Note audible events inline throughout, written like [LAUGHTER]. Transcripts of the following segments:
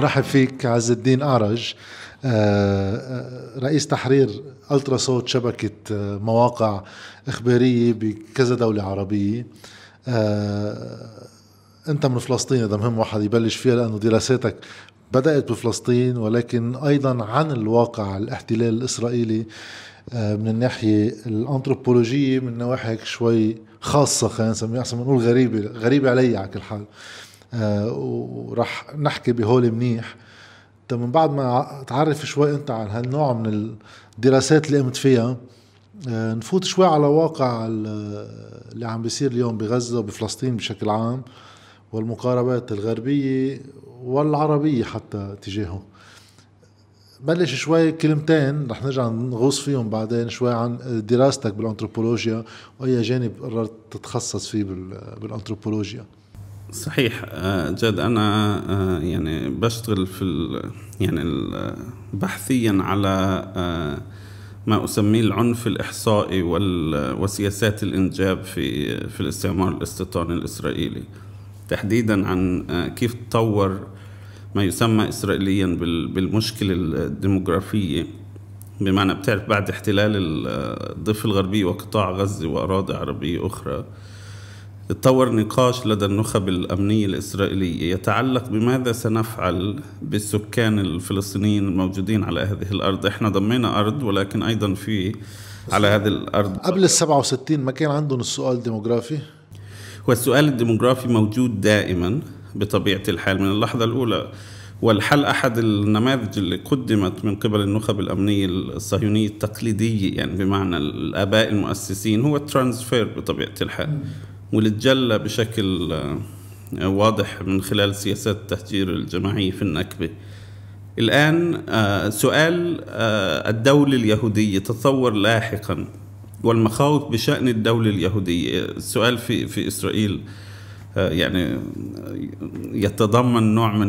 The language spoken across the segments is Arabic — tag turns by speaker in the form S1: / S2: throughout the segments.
S1: رحب فيك عز الدين أعرج آه، آه، رئيس تحرير الترا صوت شبكة آه، مواقع إخبارية بكذا دولة عربية أنت من فلسطين إذا مهم واحد يبلش فيها لأنه دراساتك بدأت بفلسطين ولكن أيضا عن الواقع الاحتلال الإسرائيلي من الناحية الأنثروبولوجية من نواحي شوي خاصة خلينا نسميها أحسن ما نقول غريبة غريبة علي على كل حال آه، وراح نحكي بهول منيح من بعد ما تعرف شوي انت عن هالنوع من الدراسات اللي قمت فيها آه، نفوت شوي على واقع اللي عم بيصير اليوم بغزة وبفلسطين بشكل عام والمقاربات الغربية والعربية حتى تجاهه بلش شوي كلمتين رح نرجع نغوص فيهم بعدين شوي عن دراستك بالانثروبولوجيا واي جانب قررت تتخصص فيه بالانثروبولوجيا
S2: صحيح آه، جد انا آه، يعني بشتغل في يعني بحثيا على آه، ما اسميه العنف الاحصائي وسياسات الانجاب في في الاستعمار الاستيطاني الاسرائيلي تحديدا عن كيف تطور ما يسمى اسرائيليا بالمشكله الديموغرافيه بمعنى بتعرف بعد احتلال الضفه الغربيه وقطاع غزه واراضي عربيه اخرى اتطور نقاش لدى النخب الأمنية الإسرائيلية يتعلق بماذا سنفعل بالسكان الفلسطينيين الموجودين على هذه الأرض إحنا ضمينا أرض ولكن أيضا في على هذه الأرض قبل ال
S1: 67 ما كان عندهم السؤال
S2: الديموغرافي؟ هو السؤال الديموغرافي موجود دائما بطبيعة الحال من اللحظة الأولى والحل أحد النماذج اللي قدمت من قبل النخب الأمنية الصهيونية التقليدية يعني بمعنى الآباء المؤسسين هو الترانسفير بطبيعة الحال م. ولتجلى بشكل آه، واضح من خلال سياسات التهجير الجماعية في النكبة الآن آه، سؤال آه، الدولة اليهودية تطور لاحقا والمخاوف بشأن الدولة اليهودية السؤال في, في إسرائيل يعني يتضمن نوع من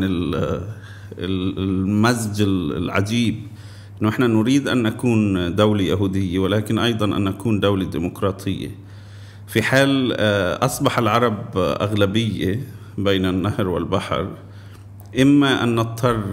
S2: المزج العجيب انه نريد ان نكون دوله يهوديه ولكن ايضا ان نكون دوله ديمقراطيه في حال آه، أصبح العرب أغلبية بين النهر والبحر إما أن نضطر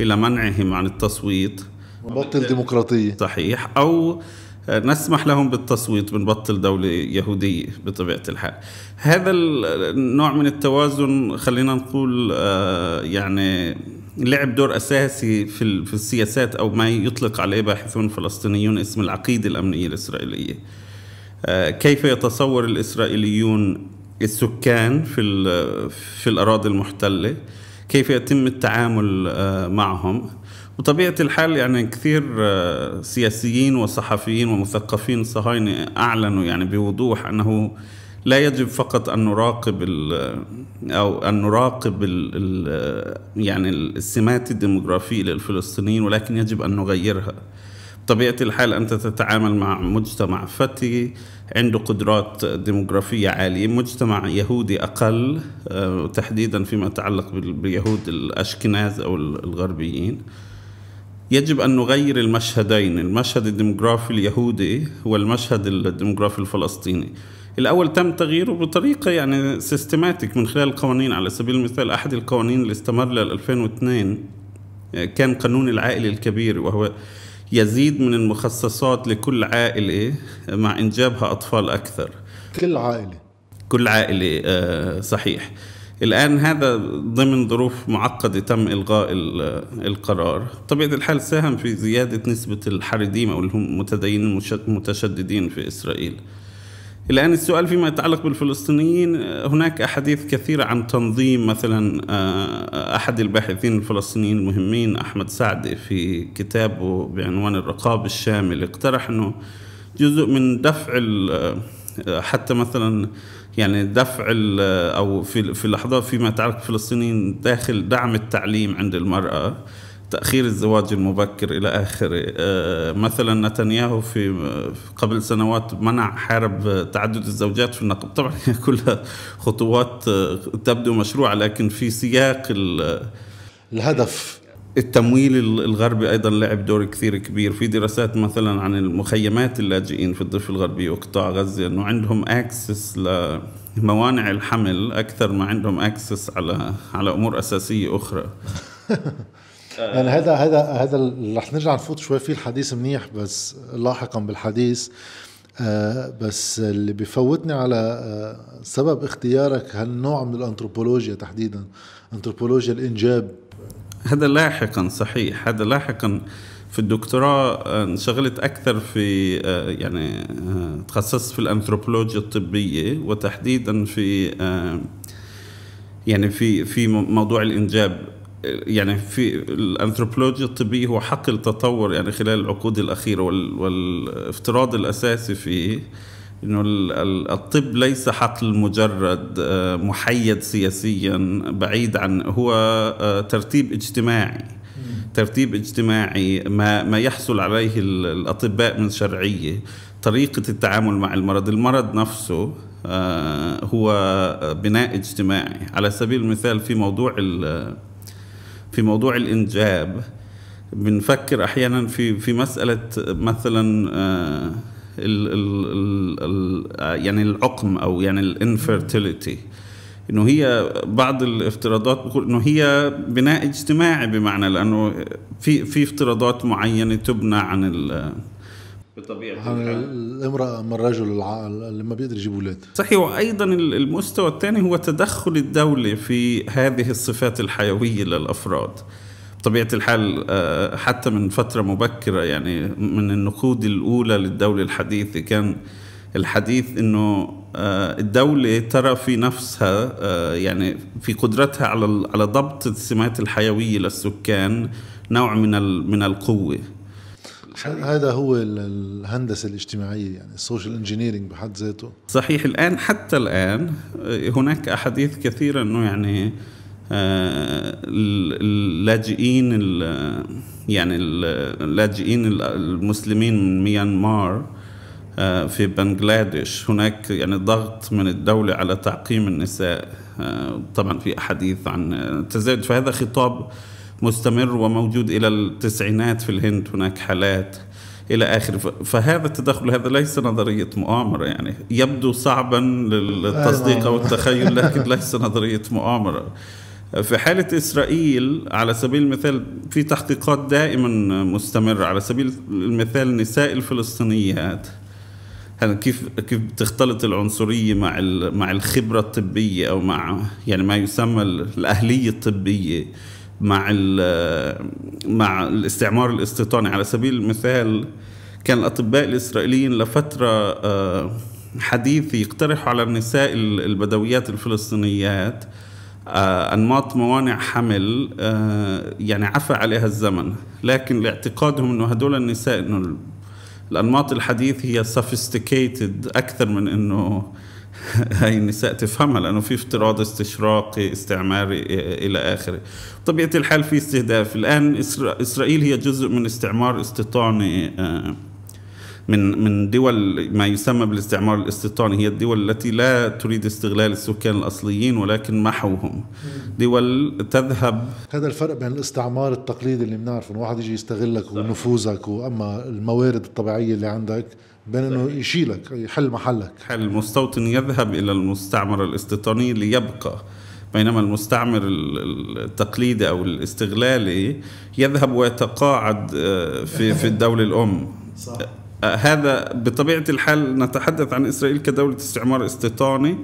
S2: إلى منعهم عن التصويت نبطل ديمقراطية صحيح أو نسمح لهم بالتصويت بنبطل دولة يهودية بطبيعة الحال هذا النوع من التوازن خلينا نقول آه، يعني لعب دور أساسي في السياسات أو ما يطلق عليه باحثون فلسطينيون اسم العقيدة الأمنية الإسرائيلية آه، كيف يتصور الإسرائيليون السكان في, في الأراضي المحتلة كيف يتم التعامل آه، معهم بطبيعة الحال يعني كثير آه، سياسيين وصحفيين ومثقفين صهاينة أعلنوا يعني بوضوح أنه لا يجب فقط أن نراقب أو أن نراقب الـ الـ يعني السمات الديموغرافية للفلسطينيين ولكن يجب أن نغيرها بطبيعة الحال أنت تتعامل مع مجتمع فتي عنده قدرات ديموغرافية عالية مجتمع يهودي أقل آه، تحديدا فيما يتعلق باليهود الأشكناز أو الغربيين يجب أن نغير المشهدين المشهد الديموغرافي اليهودي والمشهد الديموغرافي الفلسطيني الأول تم تغييره بطريقة يعني سيستماتيك من خلال القوانين على سبيل المثال أحد القوانين اللي استمر لل 2002 كان قانون العائلة الكبير وهو يزيد من المخصصات لكل عائلة مع إنجابها أطفال أكثر كل عائلة كل عائلة آه، صحيح الآن هذا ضمن ظروف معقدة تم إلغاء آه، القرار طبيعة الحال ساهم في زيادة نسبة الحريديم أو اللي هم في إسرائيل الآن السؤال فيما يتعلق بالفلسطينيين هناك أحاديث كثيرة عن تنظيم مثلا آه، أحد الباحثين الفلسطينيين المهمين أحمد سعد في كتابه بعنوان الرقاب الشامل اقترح أنه جزء من دفع آه، حتى مثلا يعني دفع آه، او في في اللحظات فيما يتعلق بالفلسطينيين داخل دعم التعليم عند المراه تأخير الزواج المبكر إلى آخره آه، مثلا نتنياهو في آه، قبل سنوات منع حارب آه، تعدد الزوجات في النقب طبعا هي كلها خطوات تبدو مشروعة لكن في سياق الهدف التمويل الغربي ايضا لعب دور كثير كبير في دراسات مثلا عن المخيمات اللاجئين في الضفه الغربيه وقطاع غزه انه عندهم اكسس لموانع الحمل اكثر ما عندهم اكسس على على امور اساسيه
S1: اخرى [LAUGHS] آه. يعني هذا هذا هذا رح نرجع نفوت شوي فيه الحديث منيح بس لاحقا بالحديث آه بس اللي بفوتني على آه سبب اختيارك هالنوع من الانثروبولوجيا تحديدا انثروبولوجيا الانجاب
S2: هذا لاحقا صحيح هذا لاحقا في الدكتوراه آه، انشغلت اكثر في آه يعني آه، تخصصت في الانثروبولوجيا الطبيه وتحديدا في يعني في في موضوع الانجاب يعني في الانثروبولوجيا الطبية هو حقل تطور يعني خلال العقود الاخيره والافتراض الاساسي فيه انه الطب ليس حقل مجرد آه، محيد سياسيا بعيد عن هو آه، ترتيب اجتماعي ترتيب اجتماعي ما ما يحصل عليه الاطباء من شرعيه طريقه التعامل مع المرض المرض نفسه آه، هو بناء اجتماعي على سبيل المثال في موضوع في موضوع الانجاب بنفكر احيانا في في مساله مثلا آه، ال ال ال يعني العقم او يعني الانفيرتيليتي انه هي بعض الافتراضات بقول انه هي بناء اجتماعي بمعنى لانه في في افتراضات معينه تبنى عن
S1: بطبيعه الحال الامراه اما الرجل اللي ما بيقدر يجيب اولاد صحيح
S2: وايضا المستوى الثاني هو تدخل الدوله في هذه الصفات الحيويه للافراد بطبيعه الحال آه، حتى من فتره مبكره يعني من النقود الاولى للدوله الحديثه كان الحديث انه آه، الدوله ترى في نفسها آه، يعني في قدرتها على على ضبط السمات الحيويه للسكان نوع من من القوه
S1: هذا هو الهندسه الاجتماعيه يعني السوشيال انجينيرنج بحد ذاته
S2: صحيح الان حتى الان آه، هناك احاديث كثيره انه يعني آه، اللاجئين يعني اللاجئين المسلمين من ميانمار آه، في بنغلاديش هناك يعني ضغط من الدولة على تعقيم النساء طبعا في أحاديث عن تزايد فهذا خطاب مستمر وموجود إلى التسعينات في الهند هناك حالات إلى آخر فهذا التدخل هذا ليس نظرية مؤامرة يعني يبدو صعبا للتصديق أو التخيل لكن ليس نظرية مؤامرة في حالة إسرائيل على سبيل المثال في تحقيقات دائما مستمرة على سبيل المثال نساء الفلسطينيات كيف كيف تختلط العنصريه مع مع الخبره الطبيه او مع يعني ما يسمى الاهليه الطبيه مع مع الاستعمار الاستيطاني على سبيل المثال كان الأطباء الإسرائيليين لفترة آه، حديث يقترحوا على النساء البدويات الفلسطينيات آه، أنماط موانع حمل آه، يعني عفى عليها الزمن لكن لاعتقادهم أنه هدول النساء أنه الأنماط الحديث هي sophisticated أكثر من أنه هاي النساء تفهمها لانه في افتراض استشراقي استعماري الى اخره بطبيعه الحال في استهداف الان اسرائيل هي جزء من استعمار استيطاني آه. من من دول ما يسمى بالاستعمار الاستيطاني هي الدول التي لا تريد استغلال السكان الاصليين ولكن محوهم دول تذهب
S1: هذا الفرق بين الاستعمار التقليدي اللي بنعرفه انه واحد يجي يستغلك ونفوذك واما الموارد الطبيعيه اللي عندك بين انه يشيلك يحل محلك
S2: حل المستوطن يذهب الى المستعمر الاستيطاني ليبقى بينما المستعمر التقليدي او الاستغلالي يذهب ويتقاعد آه، في في الدوله الام صح. آه، هذا بطبيعة الحال نتحدث عن إسرائيل كدولة استعمار استيطاني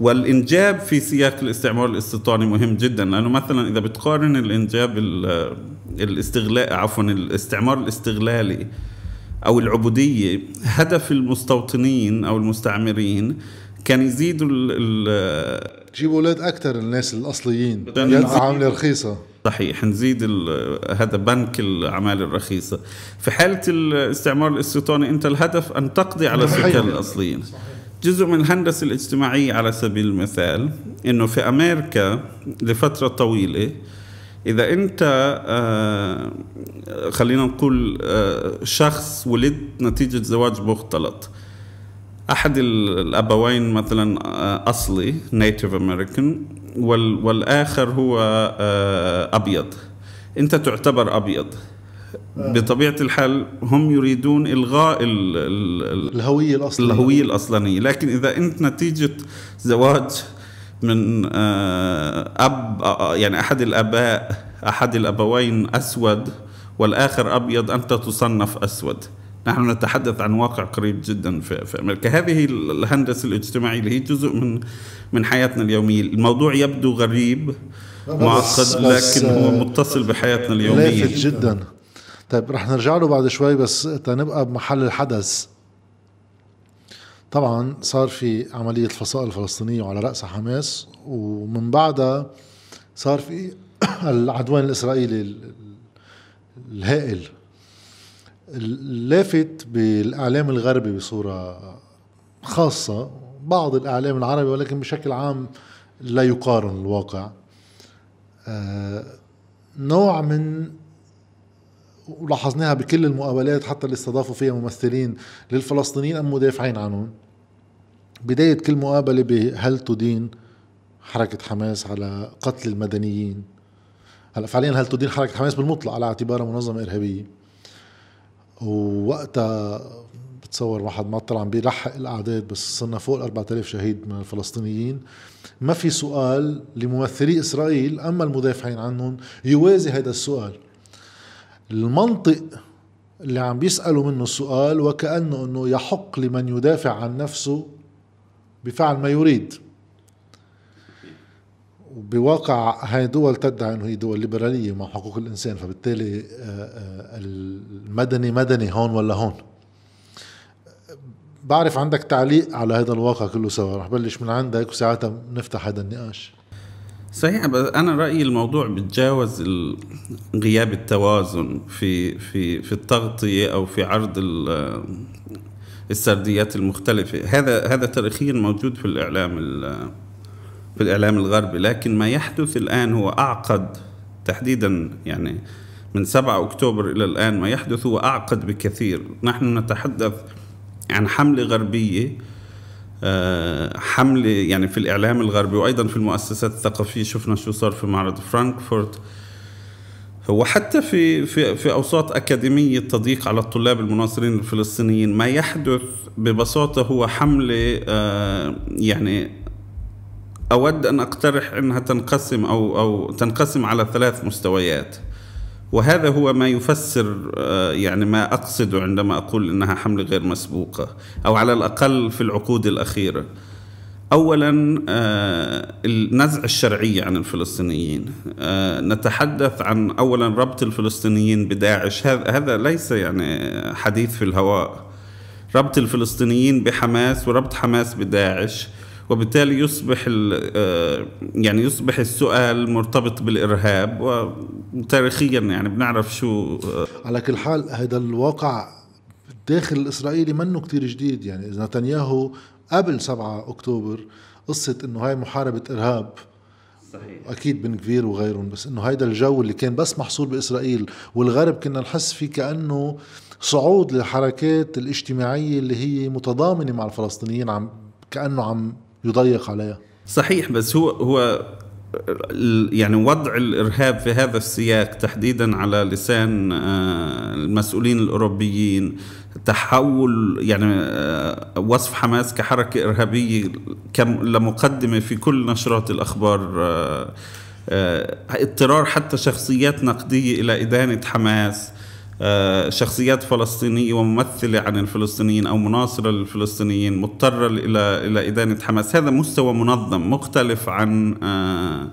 S2: والإنجاب في سياق الاستعمار الاستيطاني مهم جدا لأنه مثلا إذا بتقارن الإنجاب الاستغلاء عفوا الاستعمار الاستغلالي أو العبودية هدف المستوطنين أو المستعمرين كان يزيدوا ال جيبوا اولاد اكثر الناس الاصليين عامله رخيصه صحيح نزيد هذا بنك الأعمال الرخيصة في حالة الاستعمار الاستيطاني أنت الهدف أن تقضي على السكان الأصليين جزء من الهندسة الاجتماعية على سبيل المثال أنه في أمريكا لفترة طويلة إذا أنت آه خلينا نقول آه شخص ولد نتيجة زواج مختلط احد الابوين مثلا آه، اصلي نيتيف امريكان والاخر هو آه، ابيض انت تعتبر ابيض آه. بطبيعه الحال هم يريدون الغاء الـ الـ الهويه الاصليه الهويه الاصلانيه لكن اذا انت نتيجه زواج من اب يعني احد الاباء احد الابوين اسود والاخر ابيض انت تصنف اسود نحن نتحدث عن واقع قريب جدا في, في امريكا هذه الهندسه الاجتماعيه اللي هي جزء من من حياتنا اليوميه الموضوع يبدو غريب معقد لكن هو متصل بحياتنا اليوميه لافت جدا
S1: طيب رح نرجع له بعد شوي بس تنبقى بمحل الحدث طبعا صار في عملية الفصائل الفلسطينية وعلى رأسها حماس ومن بعدها صار في [COUGHS] العدوان الإسرائيلي الهائل اللافت بالاعلام الغربي بصوره خاصه بعض الاعلام العربي ولكن بشكل عام لا يقارن الواقع آه، نوع من ولاحظناها بكل المقابلات حتى اللي استضافوا فيها ممثلين للفلسطينيين ام مدافعين عنهم بدايه كل مقابله بهل تدين حركه حماس على قتل المدنيين هلا فعليا هل تدين حركه حماس بالمطلق على اعتبارها منظمه ارهابيه ووقتها بتصور واحد مطر عم بيلحق الاعداد بس صرنا فوق 4000 شهيد من الفلسطينيين ما في سؤال لممثلي اسرائيل اما المدافعين عنهم يوازي هذا السؤال المنطق اللي عم بيسالوا منه السؤال وكانه انه يحق لمن يدافع عن نفسه بفعل ما يريد وبواقع هاي دول تدعي انه هي دول ليبراليه مع حقوق الانسان فبالتالي آه، آه، المدني مدني هون ولا هون بعرف عندك تعليق على هذا الواقع كله سوا رح بلش من عندك وساعتها بنفتح هذا النقاش
S2: صحيح انا رايي الموضوع بتجاوز غياب التوازن في في في التغطيه او في عرض آه، السرديات المختلفه هذا هذا تاريخيا موجود في الاعلام في الإعلام الغربي لكن ما يحدث الآن هو أعقد تحديدا يعني من 7 أكتوبر إلى الآن ما يحدث هو أعقد بكثير نحن نتحدث عن حملة غربية آه، حملة يعني في الإعلام الغربي وأيضا في المؤسسات الثقافية شفنا شو صار في معرض فرانكفورت وحتى في في في اوساط اكاديميه التضييق على الطلاب المناصرين الفلسطينيين ما يحدث ببساطه هو حمله آه، يعني أود أن أقترح أنها تنقسم أو أو تنقسم على ثلاث مستويات وهذا هو ما يفسر آه، يعني ما أقصد عندما أقول أنها حملة غير مسبوقة أو على الأقل في العقود الأخيرة اولا آه، نزع الشرعية عن الفلسطينيين آه، نتحدث عن اولا ربط الفلسطينيين بداعش هذا ليس يعني حديث في الهواء ربط الفلسطينيين بحماس وربط حماس بداعش وبالتالي يصبح آه، يعني يصبح السؤال مرتبط بالارهاب وتاريخيا يعني بنعرف شو آه،
S1: على كل حال هذا الواقع الداخل الاسرائيلي منه كتير جديد يعني اذا نتنياهو قبل 7 اكتوبر قصه انه هاي محاربه ارهاب صحيح. اكيد بن كفير وغيرهم بس انه هيدا الجو اللي كان بس محصور باسرائيل والغرب كنا نحس فيه كانه صعود للحركات الاجتماعيه اللي هي متضامنه مع الفلسطينيين عم كانه عم يضيق عليها
S2: صحيح بس هو هو يعني وضع الارهاب في هذا السياق تحديدا على لسان آه، المسؤولين الاوروبيين تحول يعني آه، وصف حماس كحركه ارهابيه لمقدمه في كل نشرات الاخبار آه، اضطرار حتى شخصيات نقديه الى ادانه حماس آه، شخصيات فلسطينية وممثلة عن الفلسطينيين أو مناصرة للفلسطينيين مضطرة إلى إلى إدانة حماس هذا مستوى منظم مختلف عن آه،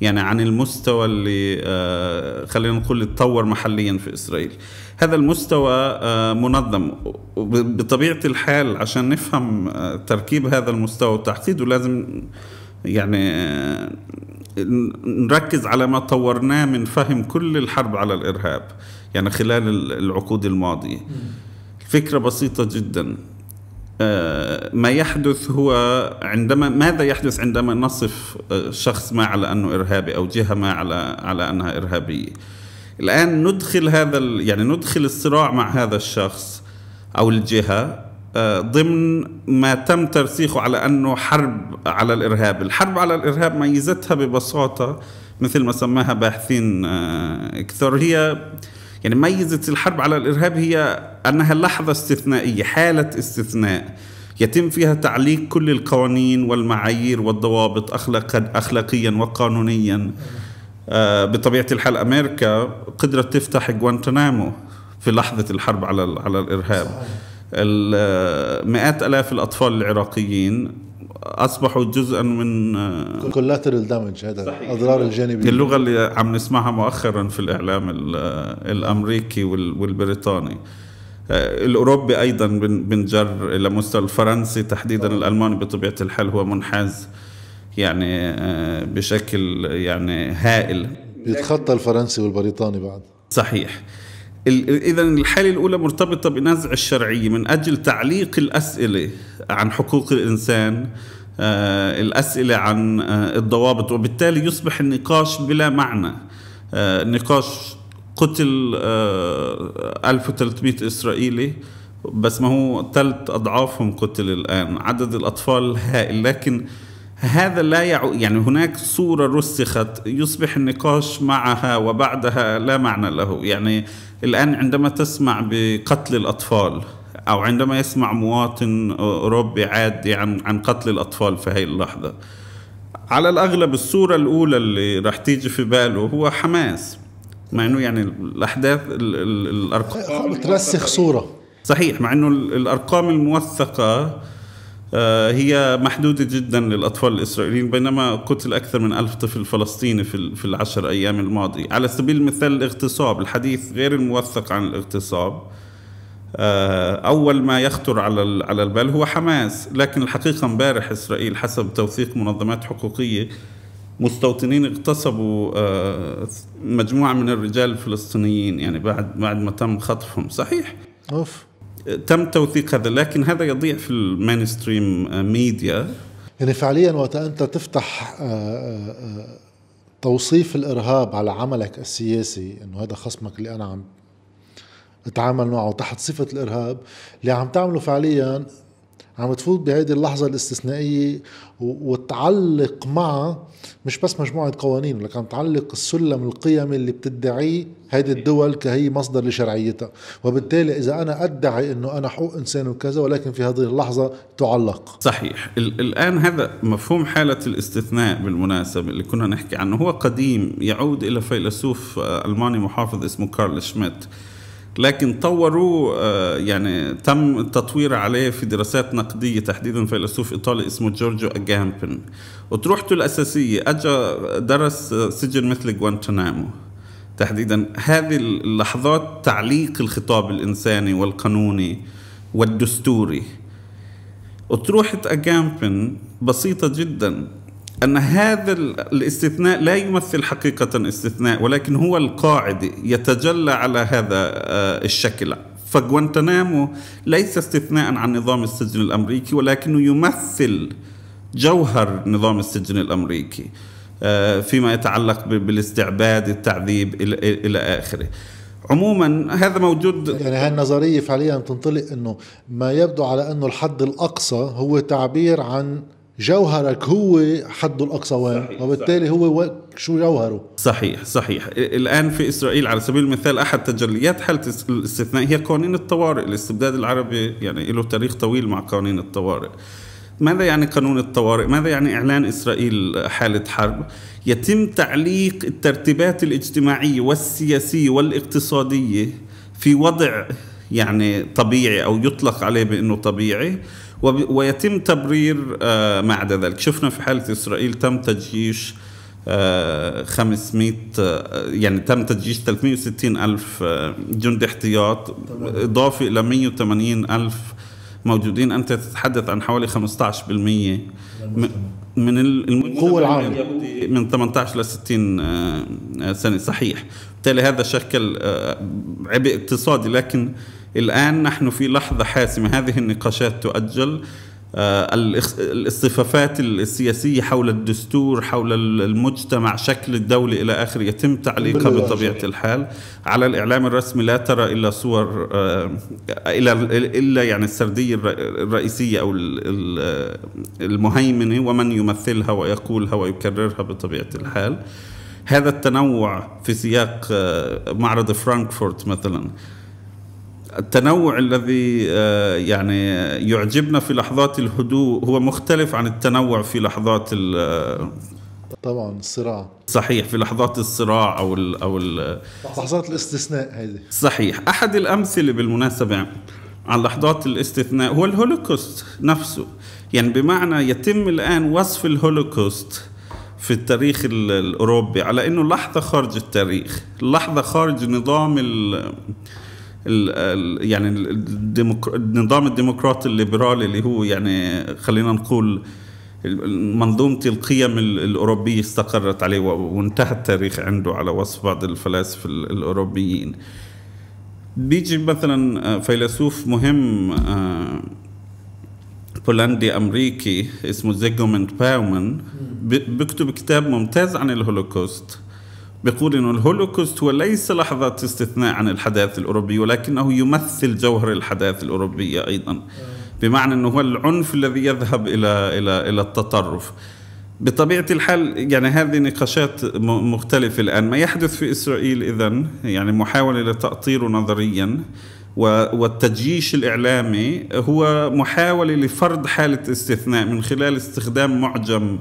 S2: يعني عن المستوى اللي آه، خلينا نقول تطور محليا في إسرائيل هذا المستوى منظم بطبيعة الحال عشان نفهم تركيب هذا المستوى وتحديده لازم يعني نركز على ما طورناه من فهم كل الحرب على الإرهاب يعني خلال العقود الماضية الفكرة بسيطة جدا آه، ما يحدث هو عندما ماذا يحدث عندما نصف آه، شخص ما على أنه إرهابي أو جهة ما على على أنها إرهابية الآن ندخل هذا يعني ندخل الصراع مع هذا الشخص أو الجهة آه، ضمن ما تم ترسيخه على أنه حرب على الإرهاب الحرب على الإرهاب ميزتها ببساطة مثل ما سماها باحثين كثر هي يعني ميزة الحرب على الإرهاب هي أنها لحظة استثنائية حالة استثناء يتم فيها تعليق كل القوانين والمعايير والضوابط أخلاق أخلاقيا وقانونيا آه بطبيعة الحال أمريكا قدرت تفتح جوانتنامو في لحظة الحرب على على الإرهاب مئات ألاف الأطفال العراقيين اصبحوا جزءا من
S1: كولاترال آه، دامج هذا الاضرار الجانبيه اللغه
S2: اللي عم نسمعها مؤخرا في الاعلام آه، الامريكي والبريطاني آه، الاوروبي ايضا بنجر الى مستوى الفرنسي تحديدا الالماني بطبيعه الحال هو منحاز يعني بشكل يعني هائل بيتخطى الفرنسي والبريطاني بعد صحيح إذا الحالة الأولى مرتبطة بنزع الشرعية من أجل تعليق الأسئلة عن حقوق الإنسان آه، الأسئلة عن آه، الضوابط وبالتالي يصبح النقاش بلا معنى آه، نقاش قتل 1300 إسرائيلي بس ما هو ثلث أضعافهم قتل الآن عدد الأطفال هائل لكن هذا لا يعو يعني هناك صورة رسخت يصبح النقاش معها وبعدها لا معنى له يعني الآن عندما تسمع بقتل الأطفال أو عندما يسمع مواطن أوروبي عادي عن, عن قتل الأطفال في هذه اللحظة على الأغلب الصورة الأولى اللي راح تيجي في باله هو حماس مع انه يعني الاحداث الارقام بترسخ صوره صحيح مع انه الارقام الموثقه آه، هي محدودة جدا للأطفال الإسرائيليين بينما قتل أكثر من ألف طفل فلسطيني في, في العشر أيام الماضية على سبيل المثال الاغتصاب الحديث غير الموثق عن الاغتصاب آه، أول ما يخطر على على البال هو حماس لكن الحقيقة امبارح إسرائيل حسب توثيق منظمات حقوقية مستوطنين اغتصبوا آه، مجموعة من الرجال الفلسطينيين يعني بعد بعد ما تم خطفهم صحيح أوف. تم توثيق هذا لكن هذا يضيع في المينستريم ميديا
S1: يعني فعليا وقت انت تفتح آه، آه، آه، توصيف الارهاب على عملك السياسي انه هذا خصمك اللي انا عم اتعامل معه تحت صفه الارهاب اللي عم تعمله فعليا عم تفوت بهذه اللحظه الاستثنائيه وتعلق معها مش بس مجموعة قوانين ولكن عم تعلق السلم القيمي اللي بتدعيه إيه. هذه الدول كهي مصدر لشرعيتها وبالتالي إذا أنا أدعي أنه أنا حقوق إنسان وكذا ولكن في هذه اللحظة تعلق
S2: صحيح الآن هذا مفهوم حالة الاستثناء بالمناسبة اللي كنا نحكي عنه هو قديم يعود إلى فيلسوف ألماني محافظ اسمه كارل شميت لكن طوروا آه، يعني تم التطوير عليه في دراسات نقدية تحديدا فيلسوف إيطالي اسمه جورجو أجامبن أطروحته الأساسية أجا درس سجن مثل غوانتنامو تحديدا هذه اللحظات تعليق الخطاب الإنساني والقانوني والدستوري أطروحة أجامبن بسيطة جدا أن هذا الاستثناء لا يمثل حقيقة استثناء ولكن هو القاعدة يتجلى على هذا آه، الشكل فغوانتنامو ليس استثناء عن نظام السجن الأمريكي ولكنه يمثل جوهر نظام السجن الأمريكي آه، فيما يتعلق بالاستعباد
S1: التعذيب إلى آخره عموما هذا موجود يعني هاي النظرية فعليا تنطلق أنه ما يبدو على أنه الحد الأقصى هو تعبير عن جوهرك هو حده الاقصى وين وبالتالي صحيح. هو شو جوهره
S2: صحيح صحيح الان في اسرائيل على سبيل المثال احد تجليات حاله الاستثناء هي قوانين الطوارئ الاستبداد العربي يعني له تاريخ طويل مع قوانين الطوارئ ماذا يعني قانون الطوارئ؟ ماذا يعني إعلان إسرائيل حالة حرب؟ يتم تعليق الترتيبات الاجتماعية والسياسية والاقتصادية في وضع يعني طبيعي أو يطلق عليه بأنه طبيعي ويتم تبرير ما آه، عدا ذلك شفنا في حالة إسرائيل تم تجيش 500 آه، آه، يعني تم تجيش 360 ألف جندي احتياط إضافة إلى 180 ألف موجودين أنت تتحدث عن حوالي 15% من القوة العامة من 18 ل 60 سنة صحيح بالتالي هذا شكل عبء اقتصادي لكن الآن نحن في لحظة حاسمة هذه النقاشات تؤجل آه، الاصطفافات السياسية حول الدستور حول المجتمع شكل الدولة إلى آخره يتم تعليقها بطبيعة الحال على الإعلام الرسمي لا ترى إلا صور آه، إلا إلا يعني السردية الرئيسية أو المهيمنة ومن يمثلها ويقولها ويكررها بطبيعة الحال هذا التنوع في سياق آه، معرض فرانكفورت مثلاً التنوع الذي آه، يعني يعجبنا في لحظات الهدوء هو مختلف عن التنوع في لحظات آه،
S1: طبعا الصراع
S2: صحيح في لحظات الصراع او ال او ال
S1: لحظات الاستثناء هذه
S2: صحيح احد الامثله بالمناسبه عن لحظات الاستثناء هو الهولوكوست نفسه يعني بمعنى يتم الان وصف الهولوكوست في التاريخ الاوروبي على انه لحظه خارج التاريخ لحظه خارج نظام ال ال يعني الديمقر... النظام الديمقراطي الليبرالي اللي هو يعني خلينا نقول منظومة القيم الأوروبية استقرت عليه وانتهى التاريخ عنده على وصف بعض الفلاسفة الأوروبيين بيجي مثلا آه، فيلسوف مهم آه، بولندي أمريكي اسمه زيجومنت باومن بيكتب كتاب ممتاز عن الهولوكوست بيقول أن الهولوكوست هو ليس لحظة استثناء عن الحداثة الأوروبية ولكنه يمثل جوهر الحداثة الأوروبية أيضا بمعنى أنه هو العنف الذي يذهب إلى, إلى, إلى التطرف بطبيعة الحال يعني هذه نقاشات مختلفة الآن ما يحدث في إسرائيل إذا يعني محاولة لتأطيره نظريا والتجيش الإعلامي هو محاولة لفرض حالة استثناء من خلال استخدام معجم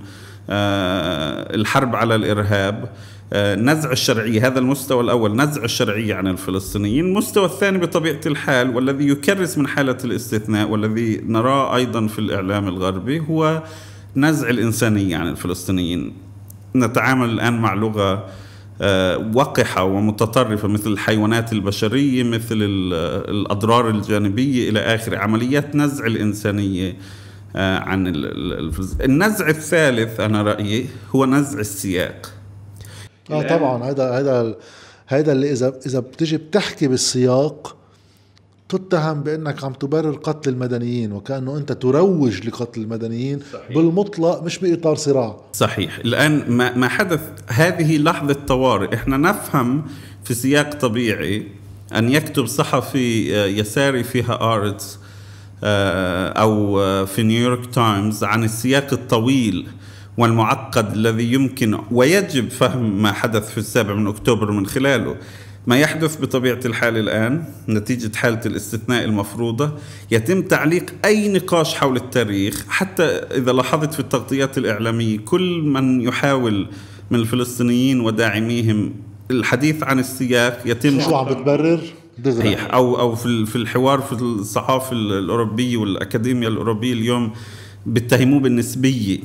S2: آه، الحرب على الإرهاب آه، نزع الشرعية هذا المستوى الأول نزع الشرعية عن الفلسطينيين المستوى الثاني بطبيعة الحال والذي يكرس من حالة الاستثناء والذي نراه أيضا في الإعلام الغربي هو نزع الإنسانية عن الفلسطينيين نتعامل الآن مع لغة آه، وقحة ومتطرفة مثل الحيوانات البشرية مثل آه، الأضرار الجانبية إلى آخره عمليات نزع الإنسانية عن الفلسطينيين النزع الثالث أنا رأيي هو نزع السياق
S1: اه طبعا هذا هذا هذا اللي اذا اذا بتجي بتحكي بالسياق تتهم بانك عم تبرر قتل المدنيين وكانه انت تروج لقتل المدنيين صحيح. بالمطلق مش باطار صراع
S2: صحيح الان ما ما حدث هذه لحظه طوارئ احنا نفهم في سياق طبيعي ان يكتب صحفي آه، يساري فيها ارتس آه، او آه، في نيويورك تايمز عن السياق الطويل والمعقد الذي يمكن ويجب فهم ما حدث في السابع من أكتوبر من خلاله ما يحدث بطبيعة الحال الآن نتيجة حالة الاستثناء المفروضة يتم تعليق أي نقاش حول التاريخ حتى إذا لاحظت في التغطيات الإعلامية كل من يحاول من الفلسطينيين وداعميهم الحديث عن السياق يتم شو عم
S1: بتبرر؟ إيه،
S2: او او في في الحوار في الصحافه الاوروبيه والاكاديميه الاوروبيه اليوم بيتهموه بالنسبيه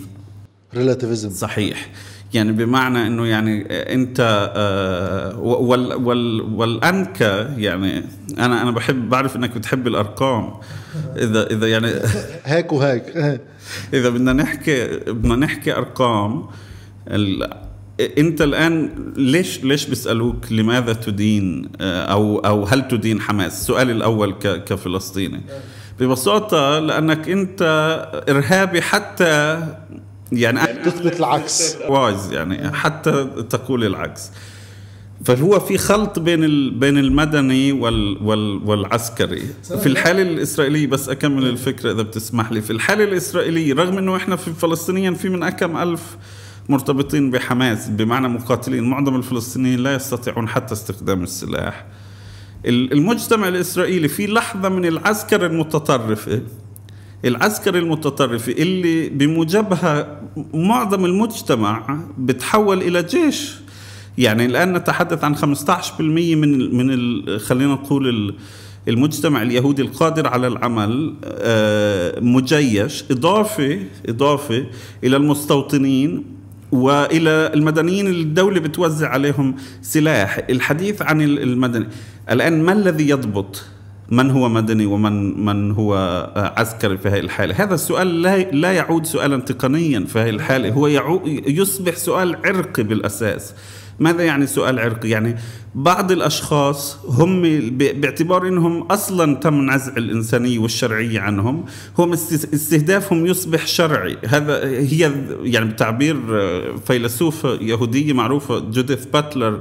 S2: ريلاتيفيزم صحيح يعني بمعنى انه يعني انت آه، وال وال والانكى يعني انا انا بحب بعرف انك بتحب الارقام اذا اذا يعني
S1: [LAUGHS] هيك وهيك [LAUGHS]
S2: اذا بدنا نحكي بدنا نحكي ارقام انت الان ليش ليش بيسالوك لماذا تدين آه، او او هل تدين حماس؟ السؤال الاول كفلسطيني ببساطه لانك انت ارهابي حتى يعني تثبت العكس واز يعني حتى تقول العكس فهو في خلط بين بين المدني وال... وال... والعسكري في الحاله الاسرائيليه بس اكمل الفكره اذا بتسمح لي في الحاله الاسرائيليه رغم انه احنا في فلسطينيا في من اكم الف مرتبطين بحماس بمعنى مقاتلين معظم الفلسطينيين لا يستطيعون حتى استخدام السلاح المجتمع الاسرائيلي في لحظه من العسكر المتطرفه العسكري المتطرف اللي بموجبها معظم المجتمع بتحول إلى جيش يعني الآن نتحدث عن 15% من من خلينا نقول المجتمع اليهودي القادر على العمل آه، مجيش إضافة إضافة إلى المستوطنين والى المدنيين اللي الدوله بتوزع عليهم سلاح الحديث عن المدني الان ما الذي يضبط من هو مدني ومن من هو عسكري في هذه الحالة هذا السؤال لا, لا يعود سؤالا تقنيا في هذه الحالة هو يصبح سؤال عرقي بالأساس ماذا يعني سؤال عرقي يعني بعض الأشخاص هم باعتبار أنهم أصلا تم نزع الإنسانية والشرعية عنهم هم استهدافهم يصبح شرعي هذا هي يعني بتعبير فيلسوفة يهودية معروفة جوديث باتلر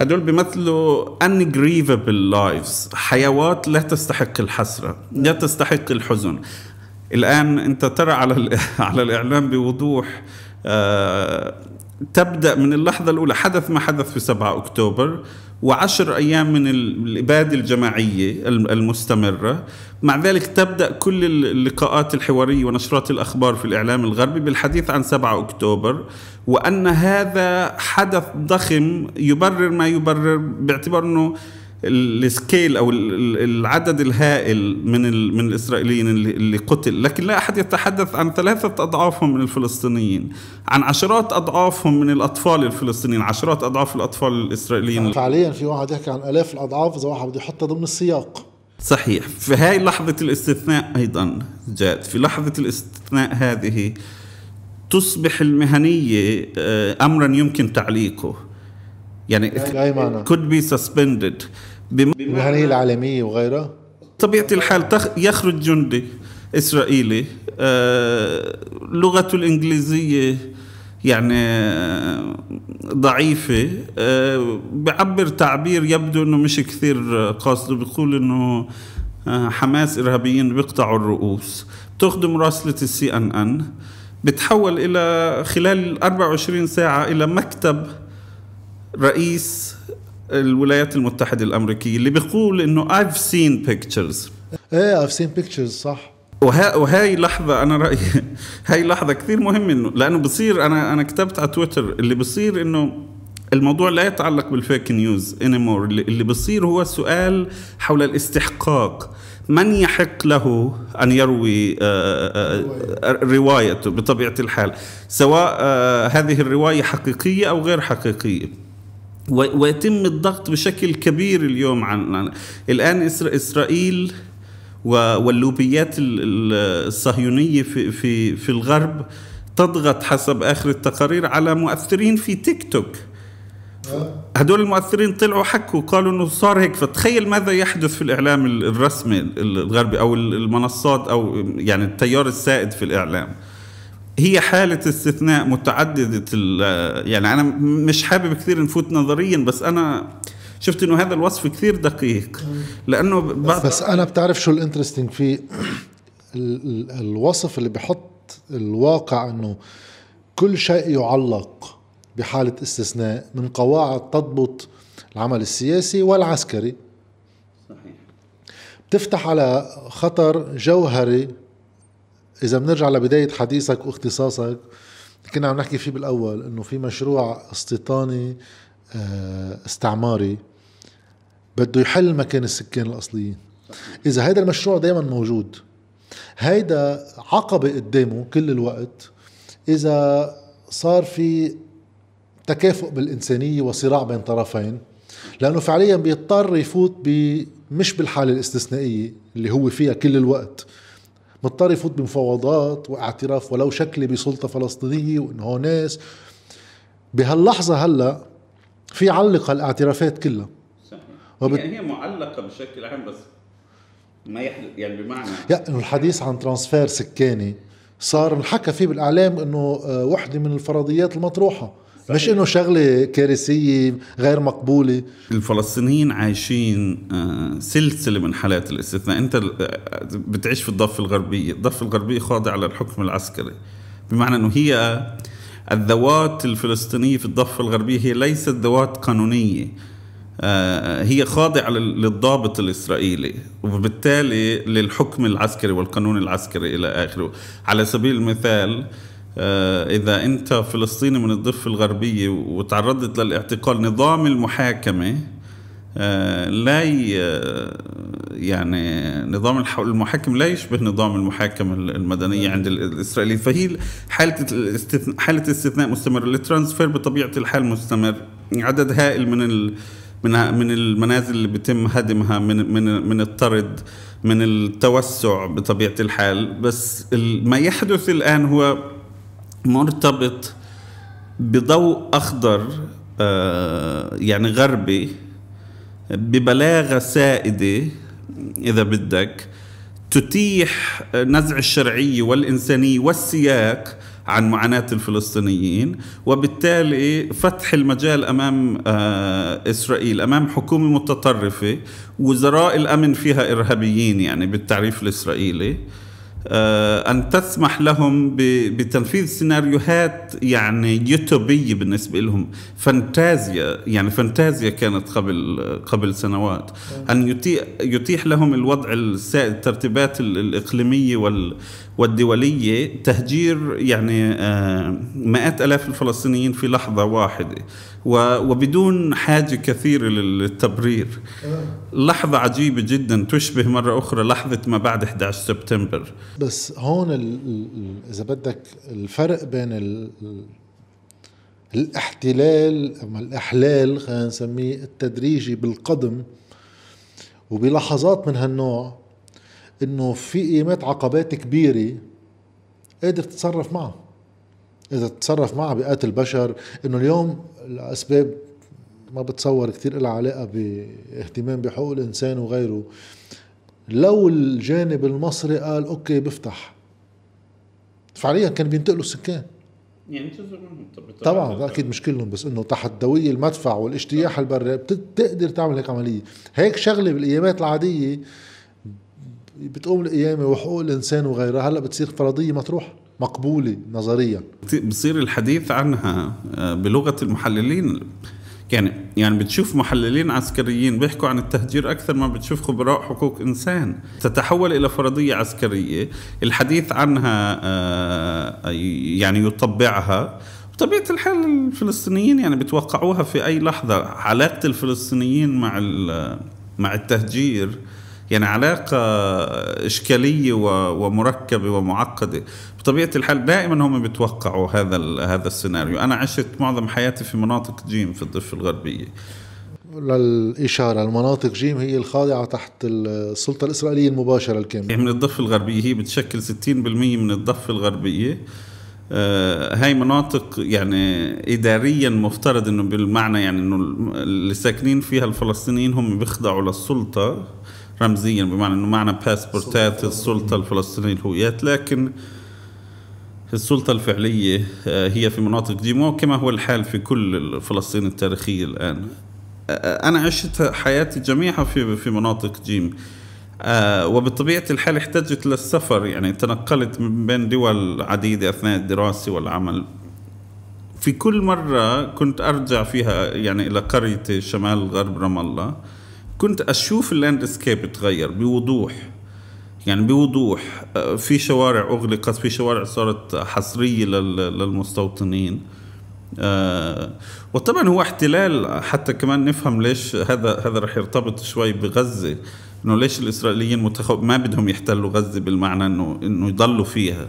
S2: هدول بيمثلوا ungrievable lives حيوات لا تستحق الحسرة لا تستحق الحزن الآن أنت ترى على, [LAUGHS] على الإعلام بوضوح آه تبدأ من اللحظة الأولى حدث ما حدث في 7 أكتوبر وعشر أيام من الإبادة الجماعية المستمرة مع ذلك تبدأ كل اللقاءات الحوارية ونشرات الأخبار في الإعلام الغربي بالحديث عن 7 أكتوبر وأن هذا حدث ضخم يبرر ما يبرر باعتبار أنه السكيل او العدد الهائل من من الاسرائيليين اللي قتل، لكن لا احد يتحدث عن ثلاثه اضعافهم من الفلسطينيين، عن عشرات اضعافهم من الاطفال الفلسطينيين، عشرات اضعاف الاطفال الاسرائيليين
S1: فعليا في واحد يحكي عن الاف الاضعاف اذا واحد بده يحطها ضمن السياق
S2: صحيح، في هاي لحظه الاستثناء ايضا جاد، في لحظه الاستثناء هذه تصبح المهنيه آه، امرا يمكن تعليقه يعني,
S1: يعني
S2: could be suspended بالهنية يعني العالمية وغيرها طبيعة الحال تخ... يخرج جندي إسرائيلي آه... لغته الإنجليزية يعني آه، ضعيفة آه... بعبر تعبير يبدو أنه مش كثير آه، قاصده بيقول أنه آه حماس إرهابيين بيقطعوا الرؤوس تخدم مراسلة السي أن أن بتحول إلى خلال 24 ساعة إلى مكتب رئيس الولايات المتحدة الأمريكية اللي بيقول إنه I've seen pictures
S1: إيه I've seen pictures صح
S2: وه... وهاي لحظة أنا رأيي [LAUGHS] هاي لحظة كثير مهمة إنه لأنه بصير أنا أنا كتبت على تويتر اللي بصير إنه الموضوع لا يتعلق بالفيك نيوز انيمور اللي بصير هو سؤال حول الاستحقاق من يحق له ان يروي آه، آه، آه، روايته بطبيعه الحال سواء هذه الروايه حقيقيه او غير حقيقيه ويتم الضغط بشكل كبير اليوم عن, الان اسرائيل واللوبيات الصهيونيه في في في الغرب تضغط حسب اخر التقارير على مؤثرين في تيك توك هدول المؤثرين طلعوا حكوا قالوا انه صار هيك فتخيل ماذا يحدث في الاعلام الرسمي الغربي او المنصات او يعني التيار السائد في الاعلام هي حالة استثناء متعددة يعني أنا مش حابب كثير نفوت نظريا بس أنا
S1: شفت إنه هذا الوصف كثير دقيق لأنه بعض بس أنا بتعرف شو الانترستنج فيه الوصف اللي بحط الواقع إنه كل شيء يعلق بحالة استثناء من قواعد تضبط العمل السياسي والعسكري صحيح بتفتح على خطر جوهري اذا بنرجع لبدايه حديثك واختصاصك كنا عم نحكي فيه بالاول انه في مشروع استيطاني آه، استعماري بده يحل مكان السكان الاصليين اذا هذا المشروع دائما موجود هيدا عقبه قدامه كل الوقت اذا صار في تكافؤ بالإنسانية وصراع بين طرفين لأنه فعليا بيضطر يفوت ب مش بالحالة الاستثنائية اللي هو فيها كل الوقت مضطر يفوت بمفاوضات واعتراف ولو شكلي بسلطه فلسطينيه وانه هو ناس بهاللحظه هلا في علق هالاعترافات كلها
S2: صحيح وبت... يعني هي معلقه بشكل عام بس ما يحدث يعني
S1: بمعنى يعني الحديث عن ترانسفير سكاني صار انحكى فيه بالاعلام انه آه، وحده من الفرضيات المطروحه صحيح. مش انه شغله كارثيه غير مقبوله
S2: الفلسطينيين عايشين آه، سلسله من حالات الاستثناء انت آه، بتعيش في الضفه الغربيه الضفه الغربيه خاضعه للحكم العسكري بمعنى انه هي الذوات الفلسطينيه في الضفه الغربيه هي ليست ذوات قانونيه آه، هي خاضعة للضابط الإسرائيلي وبالتالي للحكم العسكري والقانون العسكري إلى آخره على سبيل المثال آه، إذا أنت فلسطيني من الضفة الغربية وتعرضت للاعتقال نظام المحاكمة آه، لا آه، يعني نظام المحاكم لا يشبه نظام المحاكمة المدنية عند الإسرائيليين فهي حالة الاستثناء حالة استثناء مستمر الترانسفير بطبيعة الحال مستمر عدد هائل من ال من من المنازل اللي بيتم هدمها من من من الطرد من التوسع بطبيعة الحال بس ما يحدث الآن هو مرتبط بضوء اخضر آه، يعني غربي ببلاغه سائده اذا بدك تتيح نزع الشرعيه والانسانيه والسياق عن معاناة الفلسطينيين وبالتالي فتح المجال أمام آه، إسرائيل أمام حكومة متطرفة وزراء الأمن فيها إرهابيين يعني بالتعريف الإسرائيلي آه، أن تسمح لهم بتنفيذ سيناريوهات يعني يوتوبية بالنسبة لهم فانتازيا يعني فانتازيا كانت قبل قبل سنوات آه. أن يتيح, يتيح لهم الوضع السائد الترتيبات الإقليمية والدولية تهجير يعني آه، مئات ألاف الفلسطينيين في لحظة واحدة وبدون حاجة كثيرة للتبرير لحظة عجيبة جدا تشبه مرة أخرى لحظة ما بعد 11 سبتمبر
S1: بس هون إذا بدك الفرق بين الـ الاحتلال أو الإحلال خلينا نسميه التدريجي بالقدم وبلحظات من هالنوع انه في قيمات عقبات كبيره قادر تتصرف معها اذا تتصرف معها بيئات البشر انه اليوم الاسباب ما بتصور كثير لها علاقه باهتمام بحقوق الانسان وغيره لو الجانب المصري قال اوكي بفتح فعليا كان بينتقلوا السكان
S2: يعني طبعا
S1: اكيد مش كلهم بس انه تحت دوي المدفع والاجتياح البري بتقدر تعمل هيك عمليه هيك شغله بالايامات العاديه بتقوم القيامه وحقوق الانسان وغيرها هلا بتصير فرضيه مطروحه مقبوله نظريا
S2: بصير الحديث عنها آه، بلغه المحللين يعني يعني بتشوف محللين عسكريين بيحكوا عن التهجير اكثر ما بتشوف خبراء حقوق انسان تتحول الى فرضيه عسكريه الحديث عنها آه، يعني يطبعها بطبيعة الحال الفلسطينيين يعني بتوقعوها في أي لحظة علاقة الفلسطينيين مع مع التهجير يعني علاقة إشكالية ومركبة ومعقدة بطبيعة الحال دائما هم بيتوقعوا هذا هذا السيناريو أنا عشت معظم حياتي في مناطق جيم في الضفة الغربية
S1: للإشارة المناطق جيم هي الخاضعة تحت السلطة الإسرائيلية المباشرة الكاملة
S2: يعني من الضفة الغربية هي بتشكل 60% من الضفة الغربية آه، هاي مناطق يعني اداريا مفترض انه بالمعنى يعني انه اللي ساكنين فيها الفلسطينيين هم بيخضعوا للسلطه رمزيا بمعنى انه معنا باسبورتات السلطه الفلسطينيه الهويات لكن السلطة الفعلية آه، هي في مناطق ديمو كما هو الحال في كل فلسطين التاريخية الآن آه، أنا عشت حياتي جميعها في في مناطق جيم آه، وبطبيعة الحال احتجت للسفر يعني تنقلت من بين دول عديدة أثناء الدراسة والعمل في كل مرة كنت أرجع فيها يعني إلى قريتي شمال غرب رام الله كنت اشوف اللاندسكيب تغير بوضوح يعني بوضوح في شوارع اغلقت في شوارع صارت حصريه للمستوطنين آه، وطبعا هو احتلال حتى كمان نفهم ليش هذا هذا رح يرتبط شوي بغزه انه ليش الاسرائيليين متخو... ما بدهم يحتلوا غزه بالمعنى انه انه يضلوا فيها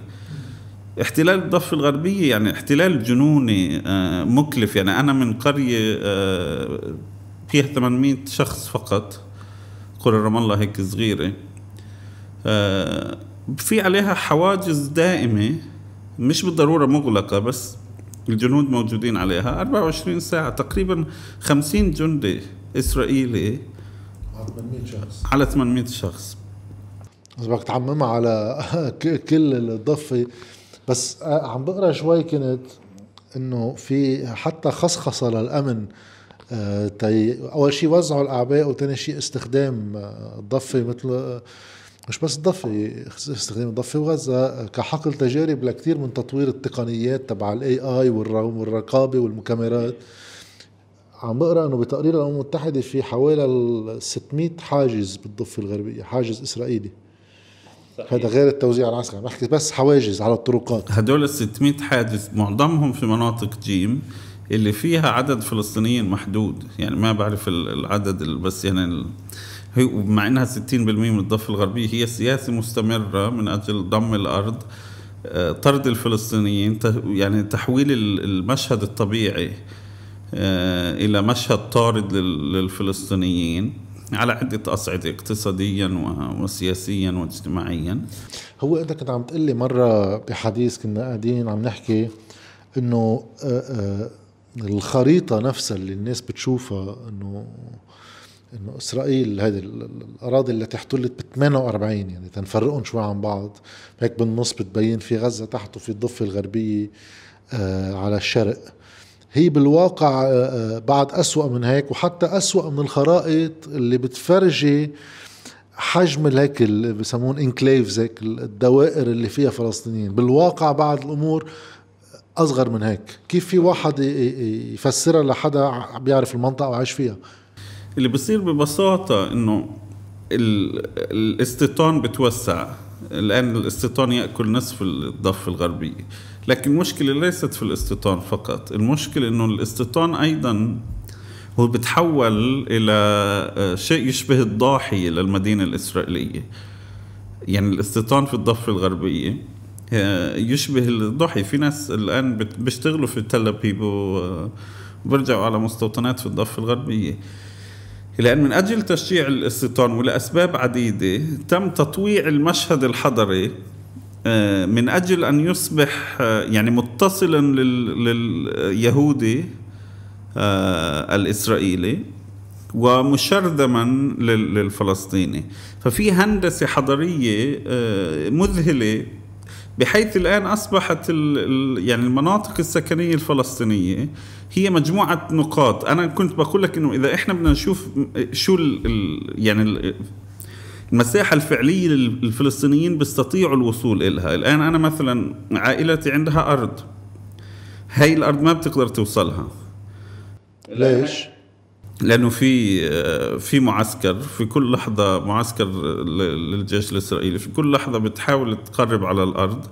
S2: احتلال الضفه الغربيه يعني احتلال جنوني آه، مكلف يعني انا من قريه آه، فيها 800 شخص فقط قرى رام الله هيك صغيرة آه، في عليها حواجز دائمة مش بالضرورة مغلقة بس الجنود موجودين عليها 24 ساعة تقريبا 50 جندي إسرائيلي
S1: على 800 شخص
S2: على 800 شخص
S1: إذا بدك تعممها على [LAUGHS] كل الضفة بس آه، عم بقرا شوي كنت انه في حتى خصخصه للامن آه، تي اول شيء وزعوا الاعباء وثاني شيء استخدام الضفه آه، مثل آه، مش بس الضفه استخدام الضفه وغزه كحقل تجارب لكثير من تطوير التقنيات تبع الاي اي والرقابه والكاميرات عم بقرا انه بتقرير الامم المتحده في حوالي 600 حاجز بالضفه الغربيه حاجز اسرائيلي هذا غير التوزيع العسكري عم بحكي بس حواجز على الطرقات
S2: هدول ال 600 حاجز معظمهم في مناطق جيم اللي فيها عدد فلسطينيين محدود يعني ما بعرف العدد بس يعني مع انها 60% من الضفه الغربيه هي سياسه مستمره من اجل ضم الارض آه، طرد الفلسطينيين يعني تحويل المشهد الطبيعي آه، الى مشهد طارد للفلسطينيين على عدة أصعدة اقتصاديا وسياسيا واجتماعيا
S1: هو أنت كنت عم تقول لي مرة بحديث كنا قاعدين عم نحكي انه آه، الخريطه نفسها اللي الناس بتشوفها انه انه اسرائيل هذه الاراضي اللي احتلت ب 48 يعني تنفرقهم شوي عن بعض هيك بالنص بتبين في غزه تحت وفي الضفه الغربيه آه على الشرق هي بالواقع آه, آه، بعد أسوأ من هيك وحتى أسوأ من الخرائط اللي بتفرجي حجم هيك اللي بسمون انكليفز هيك الدوائر اللي فيها فلسطينيين بالواقع بعض الامور اصغر من هيك كيف في واحد يفسرها لحدا بيعرف المنطقه وعايش فيها
S2: اللي بصير ببساطه انه الاستيطان بتوسع الان الاستيطان ياكل نصف الضفه الغربيه لكن المشكله ليست في الاستيطان فقط المشكله انه الاستيطان ايضا هو بتحول الى آه، شيء يشبه الضاحيه للمدينه الاسرائيليه يعني الاستيطان في الضفه الغربيه آه، يشبه الضحي في ناس الآن بيشتغلوا في تل أبيب وبرجعوا على مستوطنات في الضفة الغربية لأن من أجل تشجيع الاستيطان ولأسباب عديدة تم تطويع المشهد الحضري آه، من أجل أن يصبح آه، يعني متصلا لليهودي الإسرائيلي ومشرذما للفلسطيني ففي هندسة حضرية مذهلة بحيث الآن أصبحت يعني المناطق السكنية الفلسطينية هي مجموعة نقاط أنا كنت بقول لك أنه إذا إحنا بدنا نشوف شو ال يعني المساحة الفعلية للفلسطينيين بيستطيعوا الوصول إلها الآن أنا مثلا عائلتي عندها أرض هاي الأرض ما بتقدر توصلها ليش؟ لانه في في معسكر في كل لحظه معسكر للجيش الاسرائيلي في كل لحظه بتحاول تقرب على الارض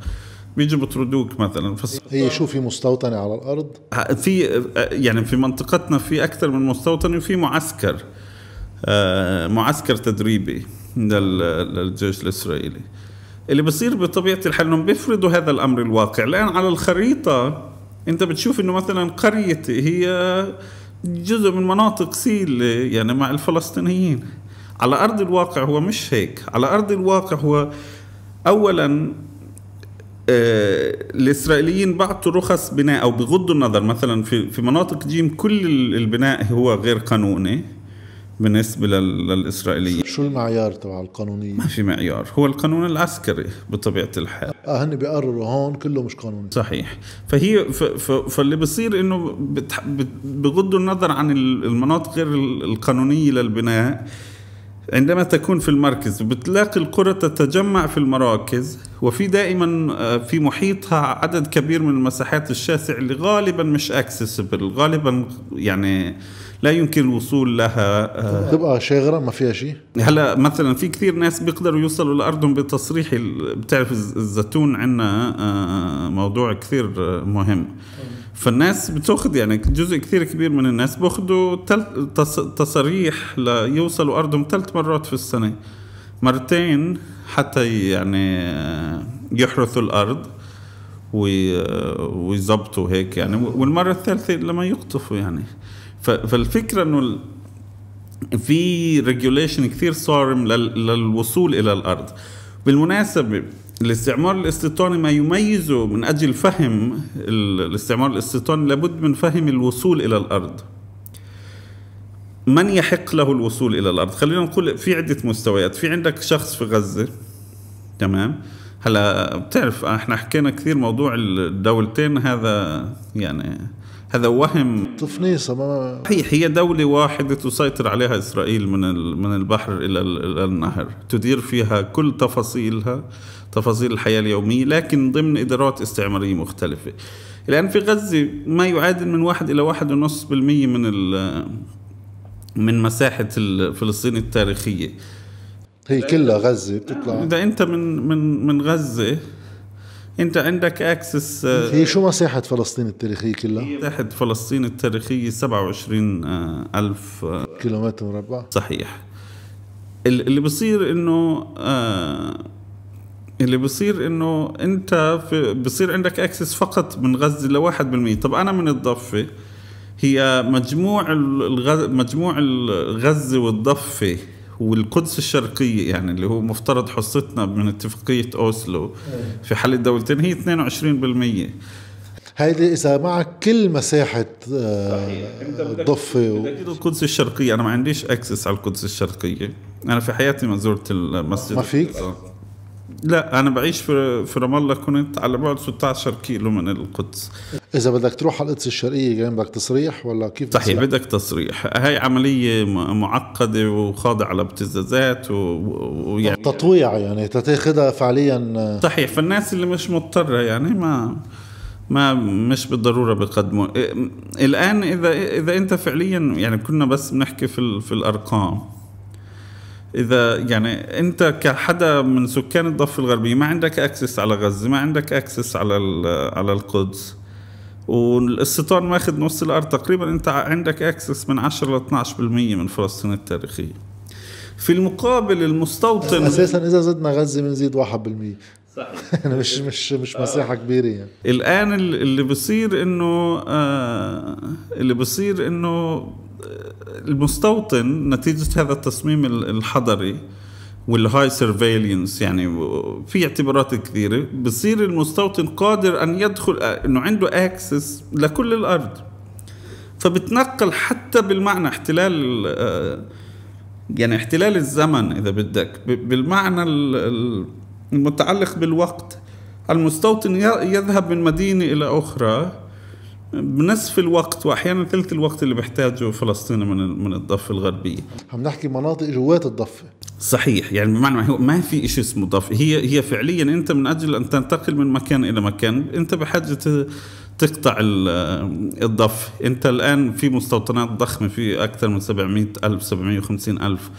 S2: بيجوا بطردوك مثلا فس... هي شو
S1: في مستوطنه على الارض؟
S2: في يعني في منطقتنا في اكثر من مستوطنه وفي معسكر آه، معسكر تدريبي للجيش الاسرائيلي اللي بصير بطبيعه الحال انهم بيفرضوا هذا الامر الواقع الان على الخريطه انت بتشوف انه مثلا قريتي هي جزء من مناطق سيل يعني مع الفلسطينيين على أرض الواقع هو مش هيك على أرض الواقع هو أولا آه، الاسرائيليين بعثوا رخص بناء او بغض النظر مثلا في في مناطق جيم كل البناء هو غير قانوني بالنسبة للإسرائيليين شو
S1: المعيار تبع القانونية؟ ما
S2: في معيار هو القانون العسكري بطبيعة الحال
S1: آه هن بيقرروا هون كله مش قانوني
S2: صحيح فهي ف... ف... فاللي بصير إنه بتح... النظر عن المناطق غير القانونية للبناء عندما تكون في المركز بتلاقي القرى تتجمع في المراكز وفي دائما آه، في محيطها عدد كبير من المساحات الشاسعة اللي غالبا مش اكسسبل غالبا يعني لا يمكن الوصول لها آه.
S1: تبقى شاغره ما فيها شيء
S2: هلا مثلا في كثير ناس بيقدروا يوصلوا لارضهم بتصريح بتعرف الزيتون عندنا آه، موضوع كثير آه، مهم فالناس بتاخذ يعني جزء كثير كبير من الناس بياخذوا تصاريح ليوصلوا ارضهم ثلاث مرات في السنه مرتين حتى يعني يحرثوا الارض ويظبطوا هيك يعني والمره الثالثه لما يقطفوا يعني فالفكره انه في ريجوليشن كثير صارم للوصول الى الارض بالمناسبه الاستعمار الاستيطاني ما يميزه من اجل فهم الاستعمار الاستيطاني لابد من فهم الوصول الى الارض من يحق له الوصول الى الارض خلينا نقول في عده مستويات في عندك شخص في غزه تمام هلا بتعرف احنا حكينا كثير موضوع الدولتين هذا يعني هذا وهم
S1: تفنيصة ما
S2: هي هي دولة واحدة تسيطر عليها إسرائيل من من البحر إلى النهر تدير فيها كل تفاصيلها تفاصيل الحياة اليومية لكن ضمن إدارات استعمارية مختلفة الآن في غزة ما يعادل من واحد إلى واحد ونص بالمية من من مساحة فلسطين التاريخية هي كلها غزة بتطلع إذا أنت من من من غزة انت عندك اكسس آه، هي شو مساحه فلسطين التاريخيه كلها؟ مساحه فلسطين التاريخيه 27 آه، ألف آه، كيلومتر مربع صحيح اللي بصير انه اللي بصير انه انت في بصير عندك اكسس فقط من غزه ل 1% طب انا من الضفه هي مجموع الغز مجموع الغزه والضفه والقدس الشرقية يعني اللي هو مفترض حصتنا من اتفاقية أوسلو في حل الدولتين هي 22%
S1: هيدي اذا معك كل مساحه الضفه آه، و... القدس الشرقيه انا ما عنديش
S2: اكسس على القدس الشرقيه انا في حياتي ما زرت المسجد ما فيك آه. لا انا بعيش في في رام الله كنت على بعد 16 كيلو من القدس اذا
S1: بدك تروح على القدس الشرقيه كان يعني بدك تصريح ولا كيف صحيح
S2: بدك تصريح هاي عمليه معقده وخاضعه لابتزازات ويعني
S1: تطويع يعني تتاخذها فعليا
S2: صحيح فالناس اللي مش مضطره يعني ما ما مش بالضروره بقدموا الان اذا اذا انت فعليا يعني كنا بس بنحكي في في الارقام اذا يعني انت كحدا من سكان الضفه الغربيه ما عندك اكسس على غزه ما عندك اكسس على على القدس والاستيطان ماخذ نص الارض تقريبا انت عندك اكسس من 10 ل 12% من فلسطين التاريخيه
S1: في المقابل المستوطن اساسا اذا زدنا غزه بنزيد 1% [LAUGHS] مش مش مش مساحه كبيره يعني.
S2: الان اللي بصير انه آه، اللي بصير انه المستوطن نتيجة هذا التصميم الحضري والهاي سيرفيلينس يعني في اعتبارات كثيرة بصير المستوطن قادر أن يدخل أنه عنده أكسس لكل الأرض فبتنقل حتى بالمعنى احتلال آه، يعني احتلال الزمن إذا بدك بالمعنى المتعلق بالوقت المستوطن يذهب من مدينة إلى أخرى بنصف الوقت واحيانا ثلث الوقت اللي بيحتاجه فلسطين من من الضفه الغربيه
S1: عم نحكي مناطق جوات الضفه
S2: صحيح يعني بمعنى ما ما في شيء اسمه ضفه هي هي فعليا انت من اجل ان تنتقل من مكان الى مكان انت بحاجه تقطع الضفه انت الان في مستوطنات ضخمه في اكثر من 700 الف 750 الف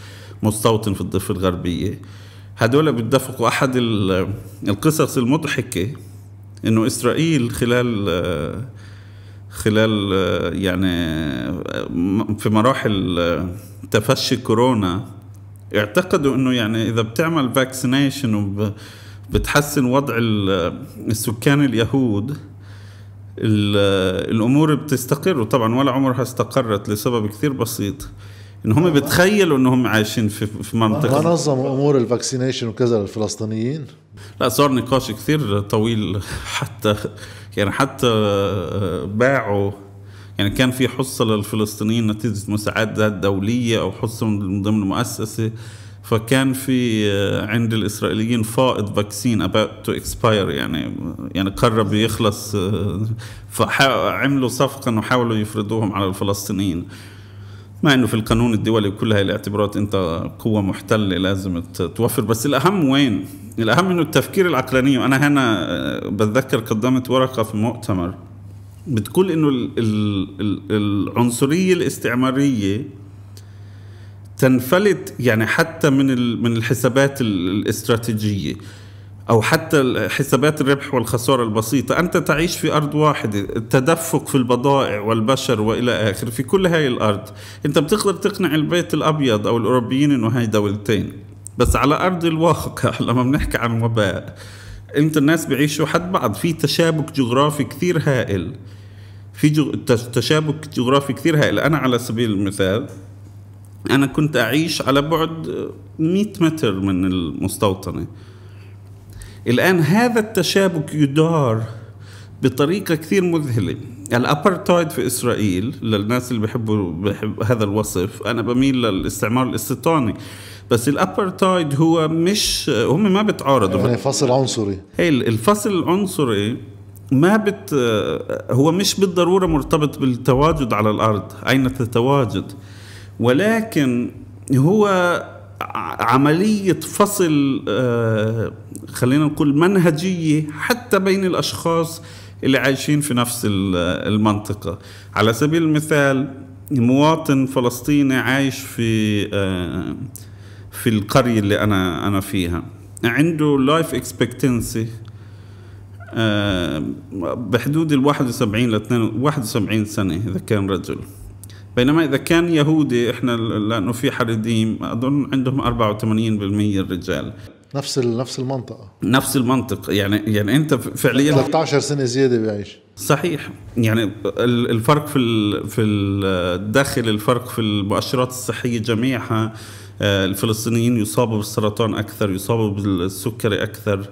S2: مستوطن في الضفه الغربيه هدول بيتدفقوا احد القصص المضحكه انه اسرائيل خلال آه، خلال يعني في مراحل تفشي كورونا اعتقدوا انه يعني اذا بتعمل فاكسينيشن وبتحسن وضع السكان اليهود الامور بتستقر وطبعا ولا عمرها استقرت لسبب كثير بسيط ان هم بتخيلوا انهم عايشين في في منطقه ما
S1: نظموا امور الفاكسينيشن وكذا للفلسطينيين
S2: لا صار نقاش كثير طويل حتى يعني حتى آه، باعوا يعني كان في حصة للفلسطينيين نتيجة مساعدات دولية أو حصة من ضمن مؤسسة فكان في آه، عند الإسرائيليين فائض فاكسين about to expire يعني يعني قرب يخلص آه، فعملوا صفقة إنه حاولوا يفرضوهم على الفلسطينيين مع انه في القانون الدولي وكل هاي الاعتبارات انت قوة محتلة لازم توفر بس الاهم وين؟ الاهم انه التفكير العقلاني وانا هنا آه، بتذكر قدمت ورقة في مؤتمر بتقول انه العنصرية الاستعمارية تنفلت يعني حتى من من الحسابات الاستراتيجية أو حتى حسابات الربح والخسارة البسيطة أنت تعيش في أرض واحدة التدفق في البضائع والبشر وإلى آخر في كل هاي الأرض أنت بتقدر تقنع البيت الأبيض أو الأوروبيين إنه هاي دولتين بس على أرض الواقع [LAUGHS] لما بنحكي عن وباء أنت الناس بيعيشوا حد بعض في تشابك جغرافي كثير هائل في جغ... تشابك جغرافي كثير هائل أنا على سبيل المثال أنا كنت أعيش على بعد 100 متر من المستوطنة الآن هذا التشابك يدار بطريقة كثير مذهلة الأبرتايد في إسرائيل للناس اللي بيحبوا بحب هذا الوصف أنا بميل للاستعمار الاستيطاني بس الأبرتايد هو مش هم ما بتعارضوا يعني فصل عنصري هي الفصل العنصري ما بت هو مش بالضرورة مرتبط بالتواجد على الأرض أين تتواجد ولكن هو عملية فصل آه، خلينا نقول منهجية حتى بين الأشخاص اللي عايشين في نفس آه، المنطقة على سبيل المثال مواطن فلسطيني عايش في آه، في القرية اللي أنا أنا فيها عنده لايف اكسبكتنسي بحدود ال 71 ل 71 سنة إذا كان رجل بينما إذا كان يهودي إحنا لأنه في حريديم أظن عندهم 84% الرجال
S1: نفس نفس المنطقة
S2: نفس المنطق يعني يعني أنت فعليا
S1: 13 سنة زيادة بيعيش صحيح
S2: يعني الفرق في في الداخل الفرق في المؤشرات الصحية جميعها آه، الفلسطينيين يصابوا بالسرطان أكثر يصابوا بالسكري أكثر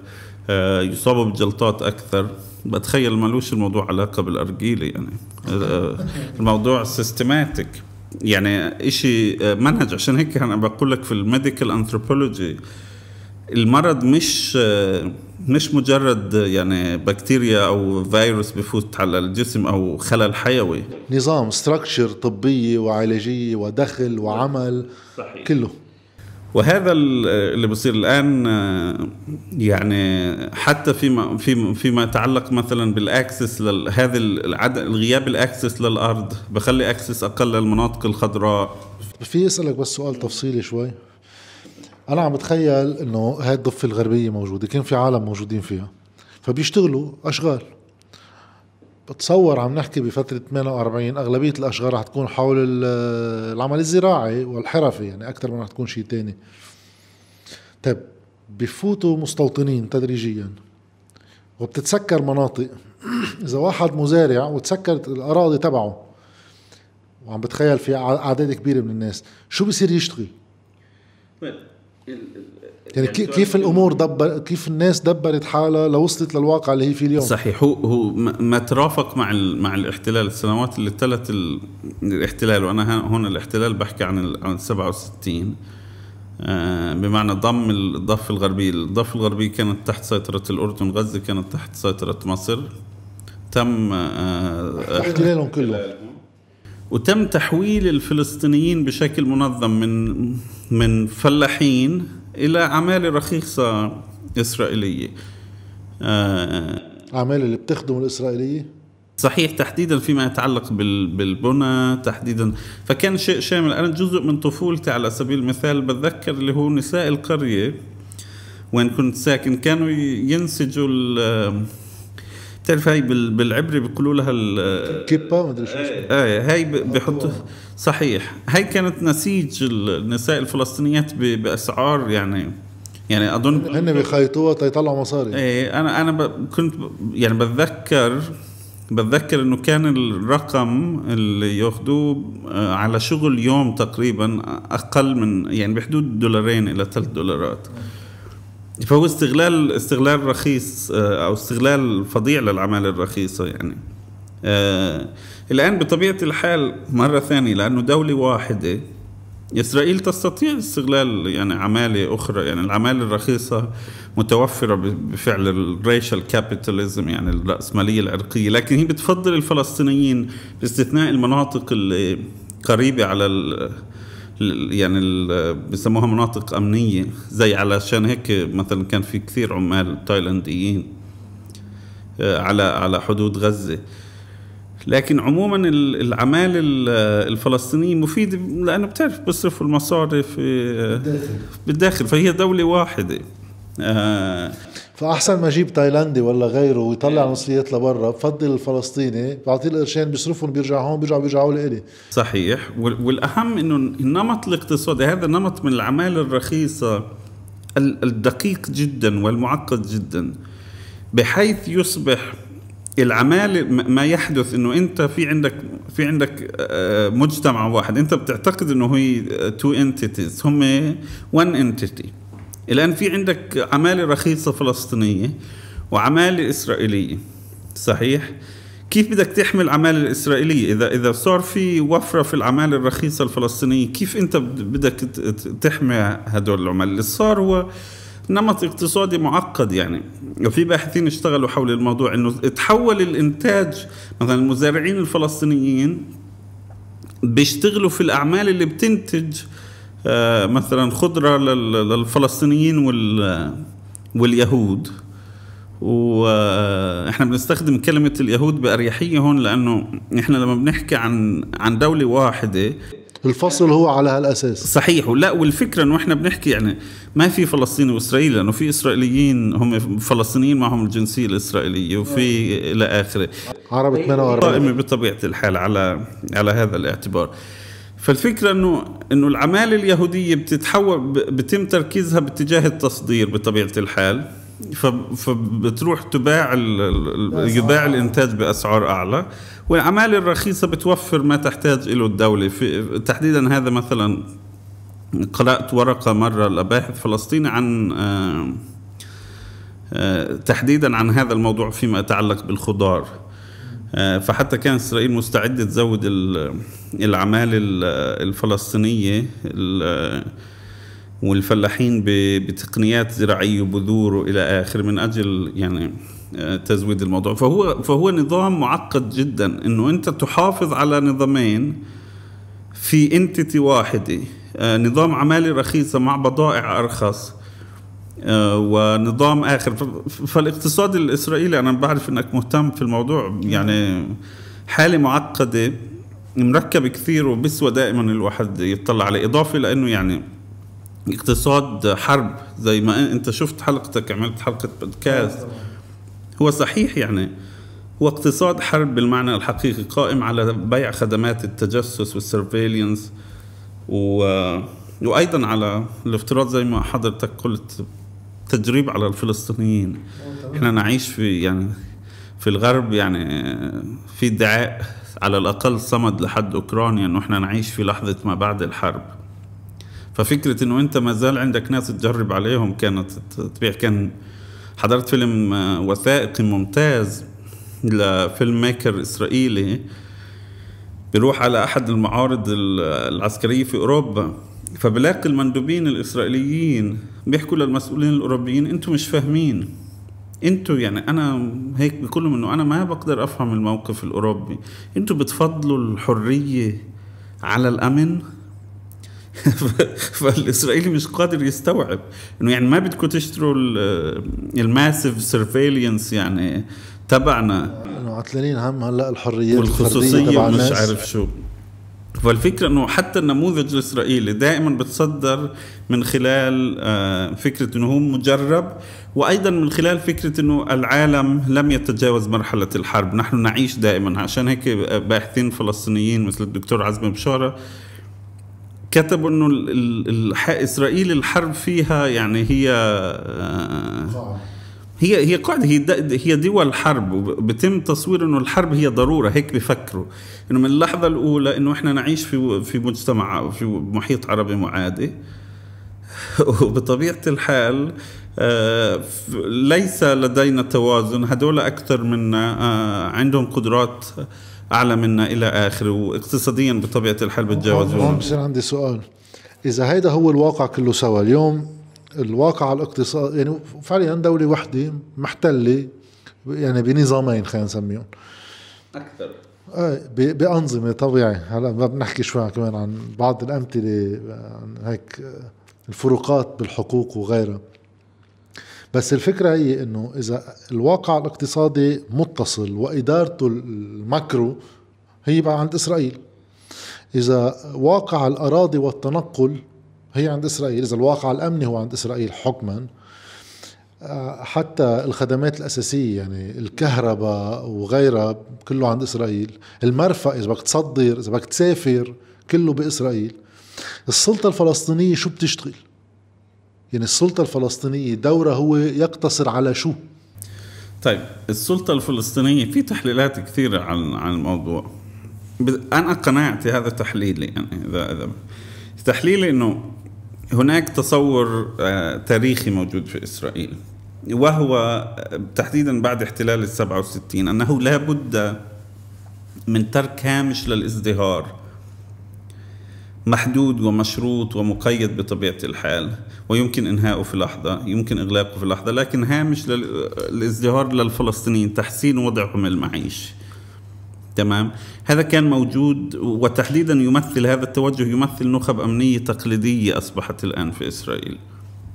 S2: آه، يصابوا بجلطات اكثر بتخيل مالوش الموضوع علاقه بالارجيله يعني آه، الموضوع سيستماتيك يعني شيء آه، منهج عشان هيك انا بقول لك في الميديكال انثروبولوجي المرض مش مش مجرد يعني بكتيريا او فيروس بفوت على الجسم او خلل حيوي
S1: نظام ستراكشر طبيه وعلاجيه ودخل وعمل صحيح. كله
S2: وهذا اللي بصير الان يعني حتى فيما فيما, فيما يتعلق مثلا بالاكسس هذا الغياب الاكسس للارض بخلي اكسس اقل للمناطق الخضراء
S1: في اسالك بس سؤال تفصيلي شوي انا عم بتخيل انه هاي الضفه الغربيه موجوده كان في عالم موجودين فيها فبيشتغلوا اشغال بتصور عم نحكي بفترة 48 أغلبية الأشغال رح تكون حول العمل الزراعي والحرفي يعني أكثر من رح تكون شيء تاني طيب بفوتوا مستوطنين تدريجيا وبتتسكر مناطق [CLEARS THROAT] إذا واحد مزارع وتسكرت الأراضي تبعه وعم بتخيل في أعداد كبيرة من الناس شو بصير يشتغل؟ يعني, يعني كيف, كيف الامور دبر كيف الناس دبرت حالها لوصلت للواقع اللي هي فيه اليوم
S2: صحيح هو هو ما ترافق مع ال مع الاحتلال السنوات اللي تلت الاحتلال وانا هون الاحتلال بحكي عن عن 67 آه، بمعنى ضم الضفه الغربيه، الضفه الغربيه كانت تحت سيطره الاردن، غزه كانت تحت سيطره مصر. تم آه، آه، احتلالهم كلهم وتم تحويل الفلسطينيين بشكل منظم من من فلاحين الى اعمال رخيصه اسرائيليه آه،
S1: اعمال اللي بتخدم الاسرائيليه
S2: صحيح تحديدا فيما يتعلق بالبنى تحديدا فكان شيء شامل انا جزء من طفولتي على سبيل المثال بتذكر اللي هو نساء القريه وين كنت ساكن كانوا ينسجوا بتعرف هاي بالعبري بيقولوا لها الكبه
S1: ما ادري شو ايه آه،
S2: آه، هاي بحط صحيح هاي كانت نسيج النساء الفلسطينيات باسعار يعني يعني اظن
S1: هن بيخيطوها تيطلعوا مصاري
S2: ايه انا انا ب... كنت ب... يعني بتذكر بتذكر انه كان الرقم اللي ياخذوه آه، على شغل يوم تقريبا اقل من يعني بحدود دولارين الى ثلاث دولارات فهو استغلال استغلال رخيص آه، او استغلال فظيع للعمالة الرخيصه يعني آه، الان بطبيعه الحال مره ثانيه لانه دوله واحده اسرائيل تستطيع استغلال يعني عماله اخرى يعني العماله الرخيصه متوفره بفعل الريشال كابيتاليزم يعني الراسماليه العرقيه لكن هي بتفضل الفلسطينيين باستثناء المناطق اللي قريبه على يعني بسموها مناطق امنيه زي علشان هيك مثلا كان في كثير عمال تايلانديين آه، على على حدود غزه لكن عموما العمال الفلسطينية مفيدة لأنه بتعرف بيصرفوا المصاري في آه، بالداخل فهي دولة واحدة آه،
S1: فاحسن ما اجيب تايلاندي ولا غيره ويطلع إيه. المصريات لبرا بفضل الفلسطيني بعطيه القرشين بيصرفهم بيرجع هون بيرجعوا بيرجعوا لإلي
S2: صحيح والاهم انه النمط الاقتصادي هذا النمط من العماله الرخيصه الدقيق جدا والمعقد جدا بحيث يصبح العمالة ما يحدث انه انت في عندك في عندك آه، مجتمع واحد انت بتعتقد انه هي تو انتيتيز هم وان انتيتي الآن في عندك عمالة رخيصة فلسطينية وعمالة إسرائيلية صحيح؟ كيف بدك تحمي العمالة الإسرائيلية إذا إذا صار في وفرة في العمالة الرخيصة الفلسطينية كيف أنت بدك تحمي هدول العمال اللي صار هو نمط اقتصادي معقد يعني وفي باحثين اشتغلوا حول الموضوع انه تحول الانتاج مثلا المزارعين الفلسطينيين بيشتغلوا في الاعمال اللي بتنتج آه، مثلا خضرة للفلسطينيين واليهود واحنا آه، بنستخدم كلمة اليهود بأريحية هون لأنه احنا لما بنحكي عن عن دولة واحدة
S1: الفصل هو على هالاساس
S2: صحيح ولا والفكره انه احنا بنحكي يعني ما في فلسطيني واسرائيل لانه في اسرائيليين هم فلسطينيين معهم الجنسيه الاسرائيليه وفي الى اخره عرب 48 قائمه بطبيعه الحال على على هذا الاعتبار فالفكره انه انه العماله اليهوديه بتتحول بتم تركيزها باتجاه التصدير بطبيعه الحال فبتروح تباع يباع الانتاج باسعار اعلى والعماله الرخيصه بتوفر ما تحتاج له الدوله في تحديدا هذا مثلا قرات ورقه مره لباحث فلسطيني عن آه، آه، تحديدا عن هذا الموضوع فيما يتعلق بالخضار آه، فحتى كانت اسرائيل مستعده تزود العماله الفلسطينيه والفلاحين بتقنيات زراعيه وبذور والى اخره من اجل يعني آه، تزويد الموضوع فهو فهو نظام معقد جدا انه انت تحافظ على نظامين في انتتي واحده آه، نظام عماله رخيصه مع بضائع ارخص آه، ونظام اخر فالاقتصاد الاسرائيلي انا بعرف انك مهتم في الموضوع يعني حاله معقده مركب كثير وبسوى دائما الواحد يطلع عليه اضافه لانه يعني اقتصاد حرب زي ما انت شفت حلقتك عملت حلقه آه، بودكاست هو صحيح يعني هو اقتصاد حرب بالمعنى الحقيقي قائم على بيع خدمات التجسس والسرفيلينس و وايضا على الافتراض زي ما حضرتك قلت تجريب على الفلسطينيين احنا نعيش في يعني في الغرب يعني في ادعاء على الاقل صمد لحد اوكرانيا انه احنا نعيش في لحظه ما بعد الحرب ففكره انه انت ما زال عندك ناس تجرب عليهم كانت تبيع كان حضرت فيلم وثائقي ممتاز لفيلم ميكر اسرائيلي بيروح على احد المعارض العسكريه في اوروبا فبلاقي المندوبين الاسرائيليين بيحكوا للمسؤولين الاوروبيين انتم مش فاهمين انتوا يعني انا هيك بكل انه انا ما بقدر افهم الموقف الاوروبي انتوا بتفضلوا الحريه على الامن [LAUGHS] فالاسرائيلي مش قادر يستوعب انه يعني ما بدكم تشتروا الماسيف سيرفيلينس يعني تبعنا
S1: انه عطلانين هم هلا الحريات والخصوصيه ومش عارف شو
S2: فالفكرة أنه حتى النموذج الإسرائيلي دائما بتصدر من خلال آه، فكرة أنه هو مجرب وأيضا من خلال فكرة أنه العالم لم يتجاوز مرحلة الحرب نحن نعيش دائما عشان هيك باحثين فلسطينيين مثل الدكتور عزمي بشارة كتبوا أنه إسرائيل الحرب فيها يعني هي آه، هي هي قاعدة هي هي دول حرب وبتم تصوير انه الحرب هي ضرورة هيك بفكروا انه من اللحظة الأولى انه احنا نعيش في في مجتمع في محيط عربي معادي وبطبيعة الحال ليس لدينا توازن هدول أكثر منا عندهم قدرات أعلى منا إلى آخره واقتصاديا بطبيعة الحال بتجاوزون هون بصير
S1: عندي سؤال إذا هيدا هو الواقع كله سوا اليوم الواقع الاقتصادي يعني فعليا دولة وحدة محتلة يعني بنظامين خلينا نسميهم أكثر ايه بأنظمة طبيعي هلا بنحكي شوي كمان عن بعض الأمثلة عن هيك الفروقات بالحقوق وغيرها بس الفكرة هي إنه إذا الواقع الاقتصادي متصل وإدارته المكرو هي بقى عند إسرائيل إذا واقع الأراضي والتنقل هي عند إسرائيل إذا الواقع الأمني هو عند إسرائيل حكما آه، حتى الخدمات الأساسية يعني الكهرباء وغيرها كله عند إسرائيل المرفأ إذا بدك تصدر إذا بدك تسافر كله بإسرائيل السلطة الفلسطينية شو بتشتغل يعني السلطة الفلسطينية دورها هو يقتصر على شو
S2: طيب السلطة الفلسطينية في تحليلات كثيرة عن عن الموضوع أنا قناعتي هذا تحليلي يعني إذا إذا تحليلي إنه هناك تصور آه، تاريخي موجود في إسرائيل وهو آه، تحديدا بعد احتلال السبعة وستين أنه لا بد من ترك هامش للازدهار محدود ومشروط ومقيد بطبيعة الحال ويمكن إنهاءه في لحظة يمكن إغلاقه في لحظة لكن هامش للازدهار للفلسطينيين تحسين وضعهم المعيشي تمام هذا كان موجود وتحديدا يمثل هذا التوجه يمثل نخب أمنية تقليدية أصبحت الآن في إسرائيل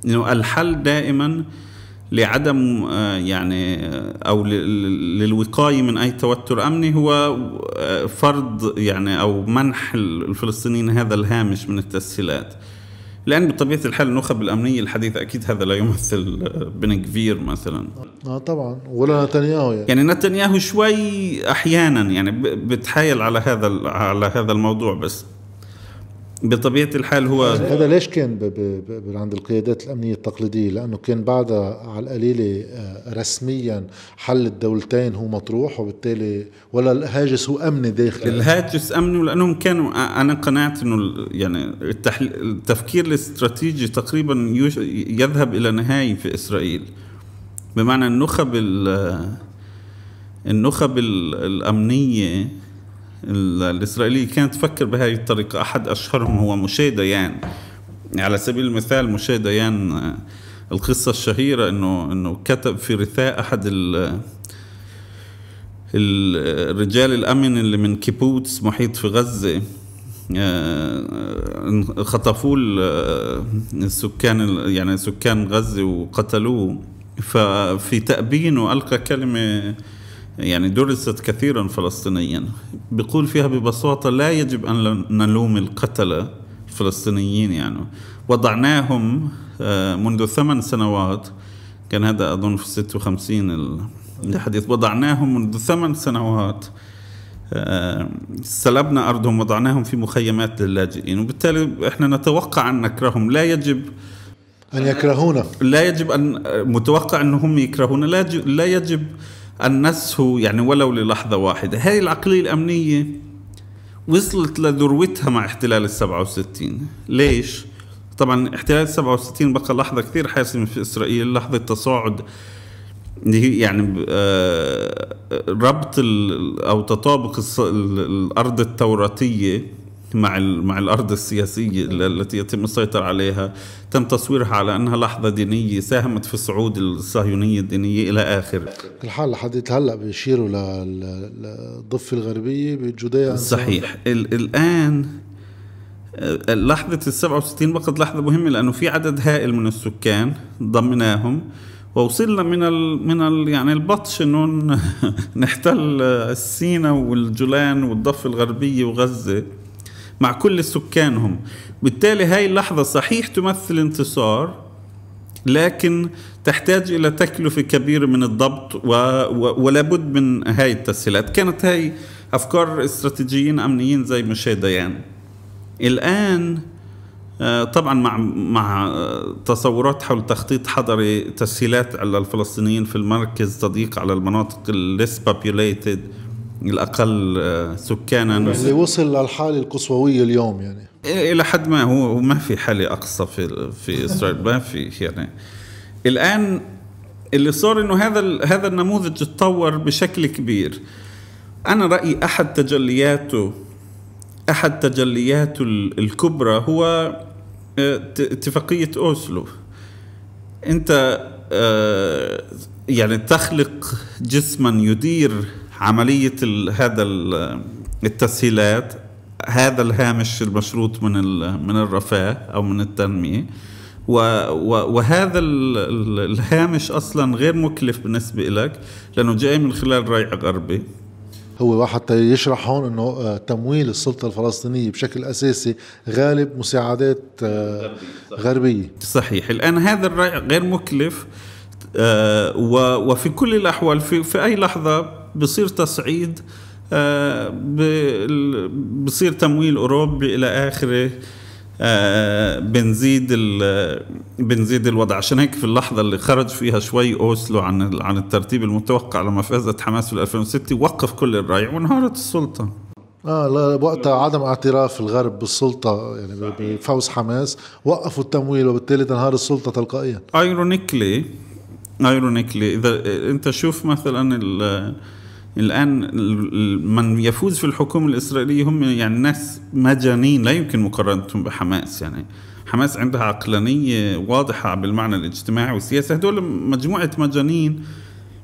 S2: إنه الحل دائما لعدم آه، يعني آه، أو للوقاية من أي توتر أمني هو آه، فرض يعني أو منح الفلسطينيين هذا الهامش من التسهيلات لان بطبيعه الحال النخب الامنيه الحديثه اكيد هذا لا يمثل آه، بن كفير مثلا
S1: اه طبعا ولا نتنياهو يعني. يعني
S2: نتنياهو شوي احيانا يعني بتحايل على هذا على هذا الموضوع بس بطبيعه الحال هو هذا
S1: ليش كان ب ب ب عند القيادات الامنيه التقليديه لانه كان بعدها على القليله آه، رسميا حل الدولتين هو مطروح وبالتالي ولا الهاجس هو امني داخلي الهاجس
S2: امني ولانهم كانوا انا قنعت انه يعني التحل... التفكير الاستراتيجي تقريبا يش... يذهب الى نهايه في اسرائيل بمعنى النخب ال... آه، النخب الامنيه الإسرائيلية كانت تفكر بهذه الطريقة أحد أشهرهم هو مشي ديان على سبيل المثال مشي ديان آه، القصة الشهيرة إنه إنه كتب في رثاء أحد الرجال الأمن اللي من كيبوتس محيط في غزة آه، خطفوه آه، السكان يعني سكان غزة وقتلوه ففي تأبينه ألقى كلمة يعني درست كثيرا فلسطينيا بيقول فيها ببساطة لا يجب أن نلوم القتلة الفلسطينيين يعني وضعناهم آه، منذ ثمان سنوات كان هذا أظن في 56 الحديث وضعناهم منذ ثمان سنوات آه، سلبنا أرضهم وضعناهم في مخيمات للاجئين وبالتالي إحنا نتوقع أن نكرههم لا يجب
S1: أن يكرهونا
S2: لا يجب أن آه، متوقع أنهم يكرهونا لا يجب, لا يجب النسه يعني ولو للحظة واحدة هاي العقلية الأمنية وصلت لذروتها مع احتلال السبعة وستين ليش؟ طبعا احتلال السبعة وستين بقى لحظة كثير حاسمة في إسرائيل لحظة تصاعد يعني آه، ربط أو تطابق الأرض التوراتية مع مع الارض السياسيه التي يتم السيطره عليها، تم تصويرها على انها لحظه دينيه ساهمت في صعود الصهيونيه الدينيه الى اخره.
S1: الحال لحد هلا بيشيروا للضفه الغربيه بجوديا صحيح،
S2: ال الان آه، لحظة ال 67 بقت لحظة مهمة لأنه في عدد هائل من السكان ضمناهم ووصلنا من ال من ال يعني البطش انه [LAUGHS] نحتل السينا والجولان والضفه الغربيه وغزه مع كل سكانهم بالتالي هاي اللحظة صحيح تمثل انتصار لكن تحتاج إلى تكلفة كبيرة من الضبط و... و... ولا بد من هاي التسهيلات كانت هاي أفكار استراتيجيين أمنيين زي مشاي ديان الآن آه، طبعا مع مع تصورات حول تخطيط حضري تسهيلات على الفلسطينيين في المركز تضييق على المناطق الليس populated الاقل آه، سكانا اللي
S1: وصل للحاله القصويه اليوم يعني
S2: الى حد ما هو ما في حاله اقصى في في اسرائيل ما في يعني الان اللي صار انه هذا هذا النموذج اتطور بشكل كبير انا رايي احد تجلياته احد تجلياته الكبرى هو آه، اتفاقيه اوسلو انت آه، يعني تخلق جسما يدير عملية هذا التسهيلات هذا الهامش المشروط من من الرفاه او من التنميه وهذا الهامش اصلا غير مكلف بالنسبه لك لانه جاي من خلال ريع غربي
S1: هو واحد يشرح هون انه آه، تمويل السلطه الفلسطينيه بشكل اساسي غالب مساعدات آه، غربيه
S2: صحيح الان هذا الريع غير مكلف آه، وفي كل الأحوال في, في أي لحظة بصير تصعيد آه، بصير تمويل أوروبي إلى آخره آه، بنزيد بنزيد الوضع عشان هيك في اللحظة اللي خرج فيها شوي أوسلو عن عن الترتيب المتوقع لما فازت حماس في 2006 وقف كل الرأي وانهارت السلطة
S1: اه لا وقتها عدم اعتراف الغرب بالسلطه يعني بفوز حماس وقفوا التمويل وبالتالي تنهار السلطه تلقائيا
S2: ايرونيكلي ايرونيكلي اذا انت شوف مثلا الان من يفوز في الحكومه الاسرائيليه هم يعني ناس مجانين لا يمكن مقارنتهم بحماس يعني حماس عندها عقلانيه واضحه بالمعنى الاجتماعي والسياسي هدول مجموعه مجانين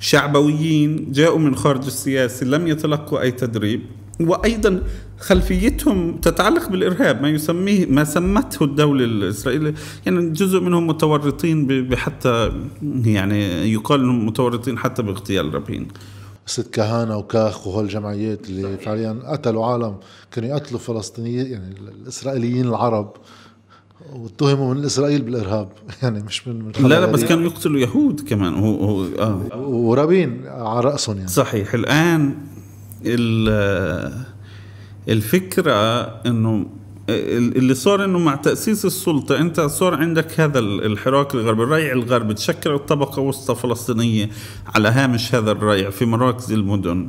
S2: شعبويين جاءوا من خارج السياسه لم يتلقوا اي تدريب وايضا خلفيتهم تتعلق بالارهاب ما يسميه ما سمته الدوله الاسرائيليه يعني جزء منهم متورطين بحتى يعني يقال انهم
S1: متورطين حتى باغتيال رابين ست كهانة وكاخ وهالجمعيات اللي فعليا قتلوا عالم كانوا يقتلوا فلسطينيين يعني الإسرائيليين العرب واتهموا من اسرائيل بالارهاب [LAUGHS] يعني مش من, من لا لا بس كانوا
S2: يقتلوا يهود كمان هو هو اه ورابين على راسهم يعني صحيح الان الفكره انه اللي صار انه مع تاسيس السلطه انت صار عندك هذا الحراك الغربي، الريع الغربي تشكل الطبقه وسطى فلسطينيه على هامش هذا الريع في مراكز المدن.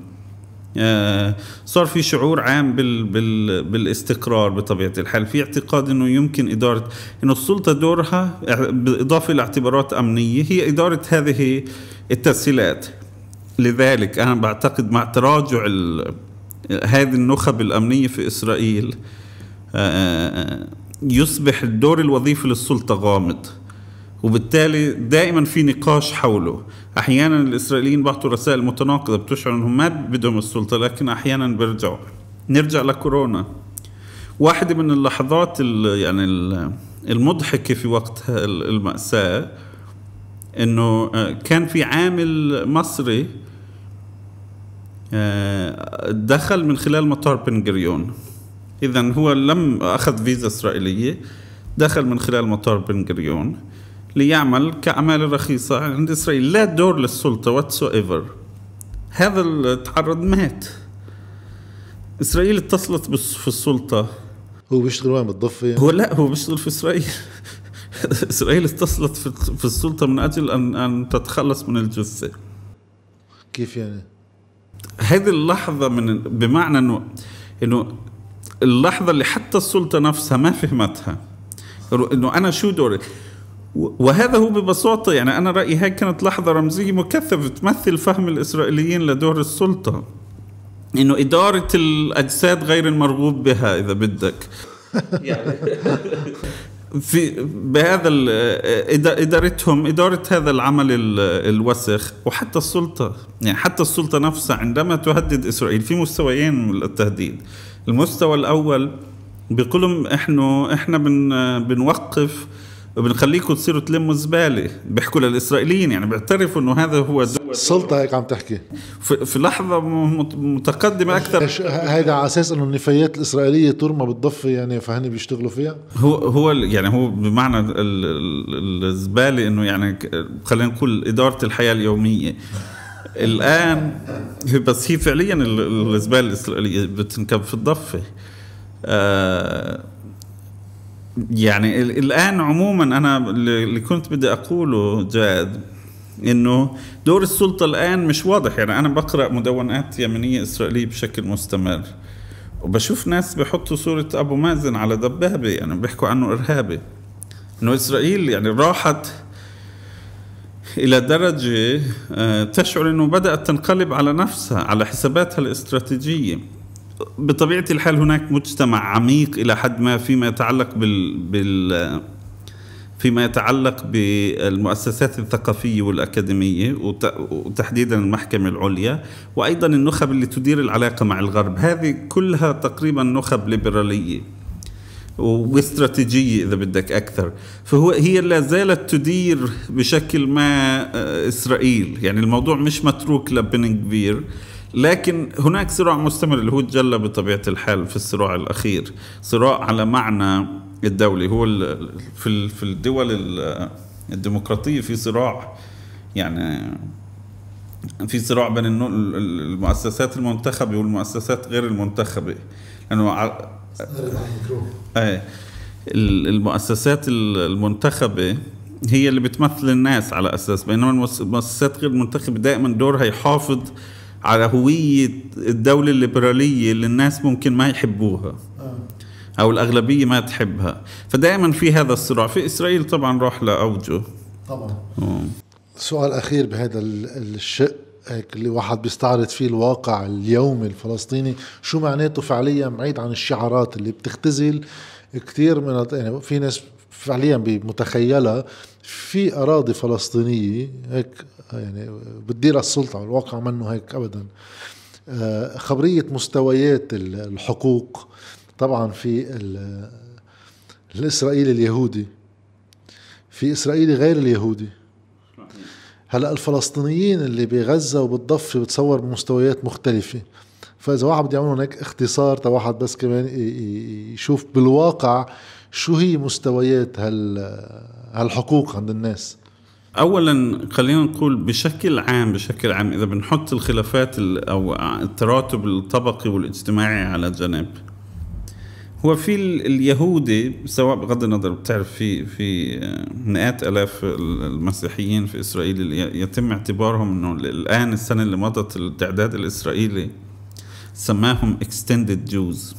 S2: آه، صار في شعور عام بال بال بالاستقرار بطبيعه الحال، في اعتقاد انه يمكن اداره انه السلطه دورها بالاضافه لاعتبارات امنيه هي اداره هذه التسهيلات. لذلك انا بعتقد مع تراجع هذه النخب الأمنية في إسرائيل آه، آه، آه، يصبح الدور الوظيفي للسلطة غامض وبالتالي دائما في نقاش حوله أحيانا الإسرائيليين بعثوا رسائل متناقضة بتشعر أنهم ما بدهم السلطة لكن أحيانا بيرجعوا نرجع لكورونا واحدة من اللحظات ال يعني المضحكة في وقت المأساة أنه كان في عامل مصري آه، دخل من خلال مطار جريون إذا هو لم أخذ فيزا إسرائيلية دخل من خلال مطار جريون ليعمل كأعمال رخيصة عند إسرائيل لا دور للسلطة واتس ايفر هذا التعرض مات إسرائيل اتصلت في السلطة هو بيشتغل وين بالضفة يعني؟ هو لا هو بيشتغل في إسرائيل [LAUGHS] إسرائيل اتصلت في السلطة من أجل أن أن تتخلص من الجثة كيف يعني؟ هذه اللحظه من بمعنى انه انه اللحظه اللي حتى السلطه نفسها ما فهمتها انه انا شو دوري وهذا هو ببساطة يعني أنا رأيي هاي كانت لحظة رمزية مكثفة تمثل فهم الإسرائيليين لدور السلطة إنه إدارة الأجساد غير المرغوب بها إذا بدك يعني [LAUGHS] في بهذا ادارتهم اداره هذا العمل الوسخ وحتى السلطه يعني حتى السلطه نفسها عندما تهدد اسرائيل في مستويين من التهديد المستوى الاول بيقولهم احنا احنا بن بنوقف وبنخليكم تصيروا تلموا الزباله بيحكوا للاسرائيليين يعني بيعترفوا انه هذا هو الدول السلطه هيك عم تحكي في لحظه متقدمه اكثر
S1: هيدا على اساس انه النفايات الاسرائيليه ترمى بالضفه يعني فهن بيشتغلوا فيها
S2: هو هو يعني هو بمعنى الزباله انه يعني خلينا نقول اداره الحياه اليوميه الان بس هي فعليا الزباله الاسرائيليه بتنكب في الضفه آه يعني الان عموما انا اللي كنت بدي اقوله جاد انه دور السلطه الان مش واضح يعني انا بقرا مدونات يمنيه اسرائيليه بشكل مستمر وبشوف ناس بحطوا صوره ابو مازن على دبابه يعني بيحكوا عنه ارهابي انه اسرائيل يعني راحت الى درجه آه، تشعر انه بدات تنقلب على نفسها على حساباتها الاستراتيجيه بطبيعة الحال هناك مجتمع عميق إلى حد ما فيما يتعلق بال, بال فيما يتعلق بالمؤسسات الثقافية والأكاديمية وتحديدا المحكمة العليا وأيضا النخب اللي تدير العلاقة مع الغرب هذه كلها تقريبا نخب ليبرالية واستراتيجية إذا بدك أكثر فهو هي لا زالت تدير بشكل ما آه، إسرائيل يعني الموضوع مش متروك لبنغفير لكن هناك صراع مستمر اللي هو تجلى بطبيعة الحال في الصراع الأخير صراع على معنى الدولي هو في في الدول الديمقراطية في صراع يعني في صراع بين المؤسسات المنتخبة والمؤسسات غير المنتخبة لأنه يعني ايه المؤسسات المنتخبة هي اللي بتمثل الناس على أساس بينما المؤسسات غير المنتخبة دائما دورها يحافظ على هوية الدولة الليبرالية اللي الناس ممكن ما يحبوها آه. أو الأغلبية ما تحبها فدائما في هذا الصراع في إسرائيل طبعا راح لأوجه
S1: طبعا أوه. سؤال أخير بهذا الشق هيك اللي واحد بيستعرض فيه الواقع اليومي الفلسطيني شو معناته فعليا بعيد عن الشعارات اللي بتختزل كثير من يعني في ناس فعليا بمتخيلها في اراضي فلسطينيه هيك يعني بتدير السلطة الواقع منه هيك أبدا آه، خبرية مستويات الحقوق طبعا في الإسرائيلي اليهودي في إسرائيلي غير اليهودي هلا الفلسطينيين اللي بغزة وبالضفة بتصور بمستويات مختلفة فإذا واحد بده يعمل هيك اختصار واحد بس كمان يشوف بالواقع شو هي مستويات هال هالحقوق عند الناس
S2: اولا خلينا نقول بشكل عام بشكل عام اذا بنحط الخلافات او التراتب الطبقي والاجتماعي على جنب هو في اليهودي سواء بغض النظر بتعرف في في مئات الاف المسيحيين في اسرائيل اللي يتم اعتبارهم انه الان السنه اللي مضت التعداد الاسرائيلي سماهم اكستندد جوز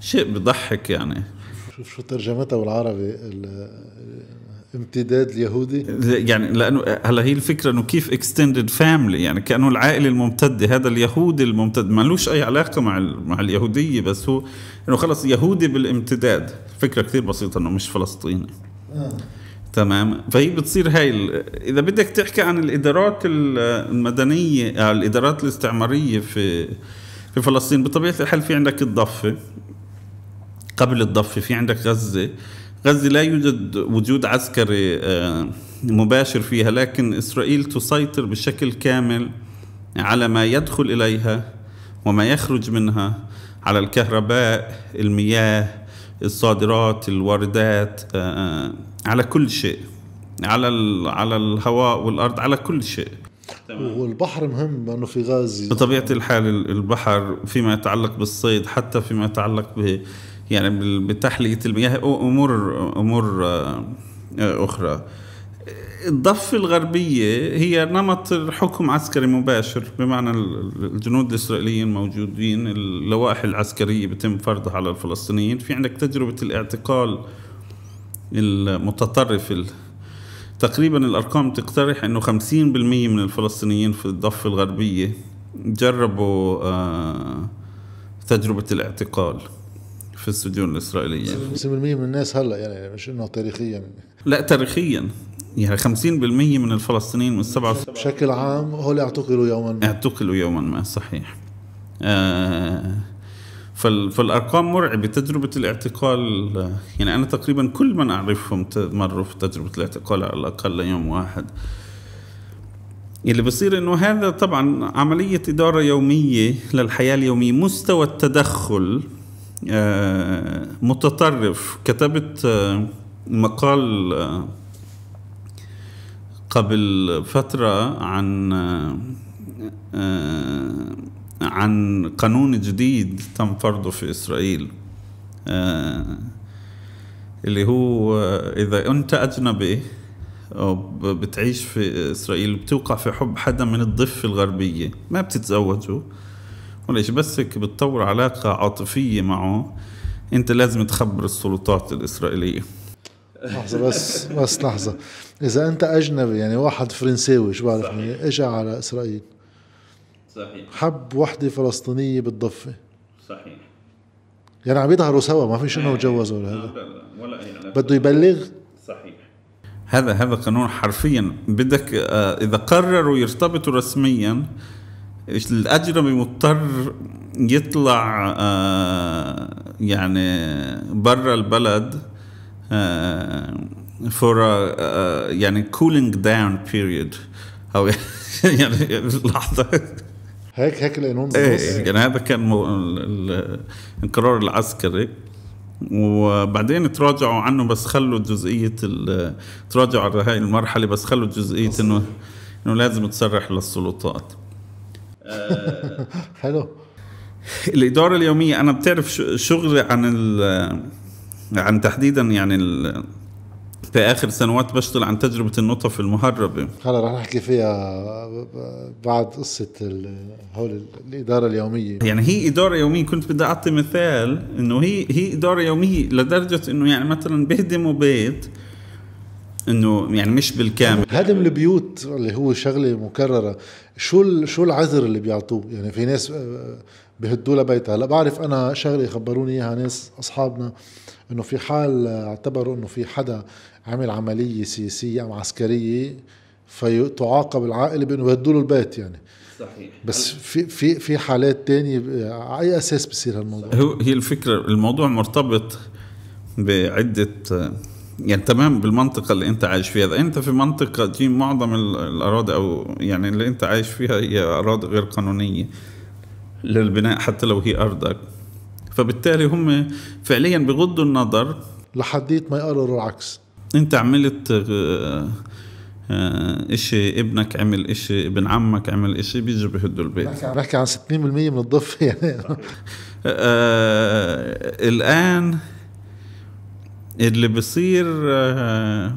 S2: شيء بضحك يعني
S1: شوف شو ترجمتها بالعربي امتداد يهودي
S2: يعني لانه هلا هي الفكره انه كيف اكستندد فاملي يعني كانه العائله الممتده هذا اليهودي الممتد ما لوش اي علاقه مع مع اليهوديه بس هو انه خلص يهودي بالامتداد فكره كثير بسيطه انه مش فلسطيني آه. تمام فهي بتصير هاي اذا بدك تحكي عن الادارات المدنيه آه، الادارات الاستعماريه في في فلسطين بطبيعه الحال في عندك الضفه قبل الضفه في عندك غزه غزة لا يوجد وجود عسكري آه، مباشر فيها لكن إسرائيل تسيطر بشكل كامل على ما يدخل إليها وما يخرج منها على الكهرباء المياه الصادرات الواردات آه، آه، على كل شيء على على الهواء والارض على كل شيء
S1: تمام. والبحر مهم لانه في غاز
S2: بطبيعه الحال البحر فيما يتعلق بالصيد حتى فيما يتعلق يعني بتحليه المياه امور امور آه، اخرى الضفة الغربية هي نمط حكم عسكري مباشر بمعنى الجنود الإسرائيليين موجودين اللوائح العسكرية بتم فرضها على الفلسطينيين في عندك تجربة الاعتقال المتطرفة تقريبا الأرقام تقترح أنه 50% من الفلسطينيين في الضفة الغربية جربوا آه، تجربة الاعتقال في السجون الإسرائيلية
S1: 50% من الناس هلا يعني مش إنه تاريخيا لا تاريخيا
S2: يعني 50% من الفلسطينيين من 77
S1: بشكل عام هول اعتقلوا يوما ما
S2: اعتقلوا يوما ما صحيح آه فالارقام مرعبه تجربه الاعتقال آه، يعني انا تقريبا كل من اعرفهم مروا في تجربه الاعتقال على الاقل ليوم واحد اللي بصير انه هذا طبعا عمليه اداره يوميه للحياه اليوميه مستوى التدخل آه، متطرف كتبت آه، مقال آه، قبل فترة عن عن قانون جديد تم فرضه في إسرائيل اللي هو إذا أنت أجنبي أو بتعيش في إسرائيل بتوقع في حب حدا من الضفة الغربية ما بتتزوجوا ولا بس هيك بتطور علاقة عاطفية معه أنت لازم تخبر السلطات الإسرائيلية
S1: لحظة بس بس لحظة إذا أنت أجنبي يعني واحد فرنساوي شو بعرف مين إجا على إسرائيل صحيح حب وحدة فلسطينية بالضفة صحيح يعني عم يظهروا سوا ما في شنو إيه، إيه. تجوزوا ولا هذا
S2: ولا أي بده يبلغ صحيح هذا هذا قانون حرفيا بدك آه، اذا قرروا يرتبطوا رسميا الاجنبي مضطر يطلع آه، يعني برا البلد فور آه، a, آه، يعني كولينج داون بيريود او [LAUGHS] يعني لحظه
S1: هيك هيك لقيناهم ايه يعني
S2: هذا كان القرار العسكري وبعدين تراجعوا عنه بس خلوا جزئيه تراجعوا على هاي المرحله بس خلوا جزئيه انه انه لازم تصرح للسلطات
S1: آه. [LAUGHS] حلو
S2: الاداره اليوميه انا بتعرف شغلي عن ال عن تحديدا يعني ال في اخر سنوات بشتغل عن تجربه النطف المهربه
S1: هلا رح نحكي فيها بعد قصه هول الاداره اليوميه يعني
S2: هي اداره يوميه كنت بدي اعطي مثال انه هي هي اداره يوميه لدرجه انه يعني مثلا بيهدموا بيت
S1: انه يعني مش بالكامل هدم البيوت اللي هو شغله مكرره شو شو العذر اللي بيعطوه يعني في ناس آه، آه، بهدوا لها بيتها هلا بعرف انا شغله خبروني اياها ناس اصحابنا انه في حال آه، اعتبروا انه في حدا عمل عمليه سياسيه او عسكريه فتعاقب العائله بانه بهدوا له البيت يعني صحيح بس في في في حالات تانية على اي اساس بصير هالموضوع؟ هو
S2: هي الفكره الموضوع مرتبط بعده يعني تمام بالمنطقه اللي انت عايش فيها اذا انت في منطقه دي معظم الاراضي او يعني اللي انت عايش فيها هي اراضي غير قانونيه للبناء حتى لو هي ارضك فبالتالي هم فعليا بغضوا النظر لحديت ما يقرروا العكس انت عملت آه، آه، اشي ابنك عمل اشي ابن عمك عمل اشي بيجي بيهدوا البيت
S1: بحكي عن 60% من الضفه يعني [LAUGHS]
S2: آه الان اللي بيصير آه،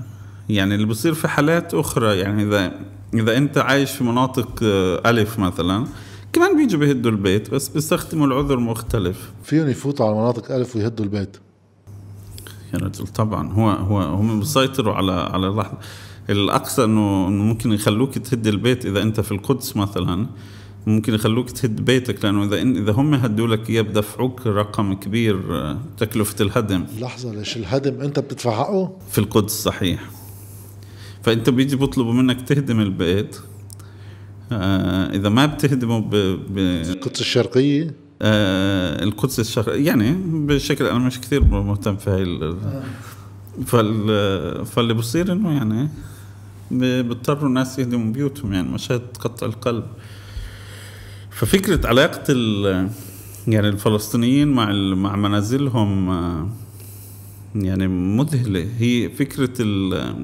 S2: يعني اللي بيصير في حالات اخرى يعني اذا اذا انت عايش في مناطق آه، الف مثلا كمان بيجوا بيهدوا البيت بس بيستخدموا العذر مختلف
S1: فيهم يفوتوا على مناطق الف ويهدوا البيت يا رجل طبعا هو هو هم بيسيطروا
S2: على على اللحظه الاقصى انه ممكن يخلوك تهد البيت اذا انت في القدس مثلا ممكن يخلوك تهد بيتك لانه اذا اذا هم هدوا لك اياه بدفعوك رقم كبير آه، تكلفه الهدم
S1: لحظه ليش الهدم انت بتدفع حقه؟
S2: في القدس صحيح فانت بيجي بيطلبوا منك تهدم البيت آه اذا ما بتهدمه ب... ب... القدس الشرقيه آه القدس الشرقيه يعني بشكل انا مش كثير مهتم في هاي ال... فال... فاللي بصير انه يعني بيضطروا الناس يهدموا بيوتهم يعني مشاهد تقطع القلب ففكره علاقه ال يعني الفلسطينيين مع مع منازلهم آه، يعني مذهله هي فكره ال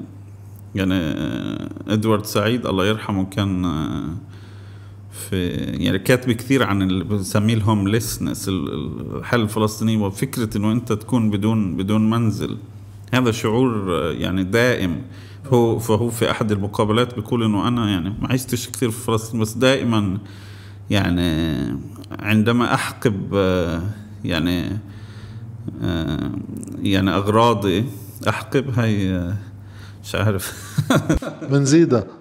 S2: يعني آه، ادوارد سعيد الله يرحمه كان آه، في يعني كاتب كثير عن اللي بنسميه الهومليسنس الحل الفلسطيني وفكره انه انت تكون بدون بدون منزل هذا شعور يعني دائم هو فهو في احد المقابلات بيقول انه انا يعني ما عشتش كثير في فلسطين بس دائما يعني عندما احقب آه، يعني آه، يعني اغراضي احقب هي آه، مش عارف
S1: بنزيدها [LAUGHS]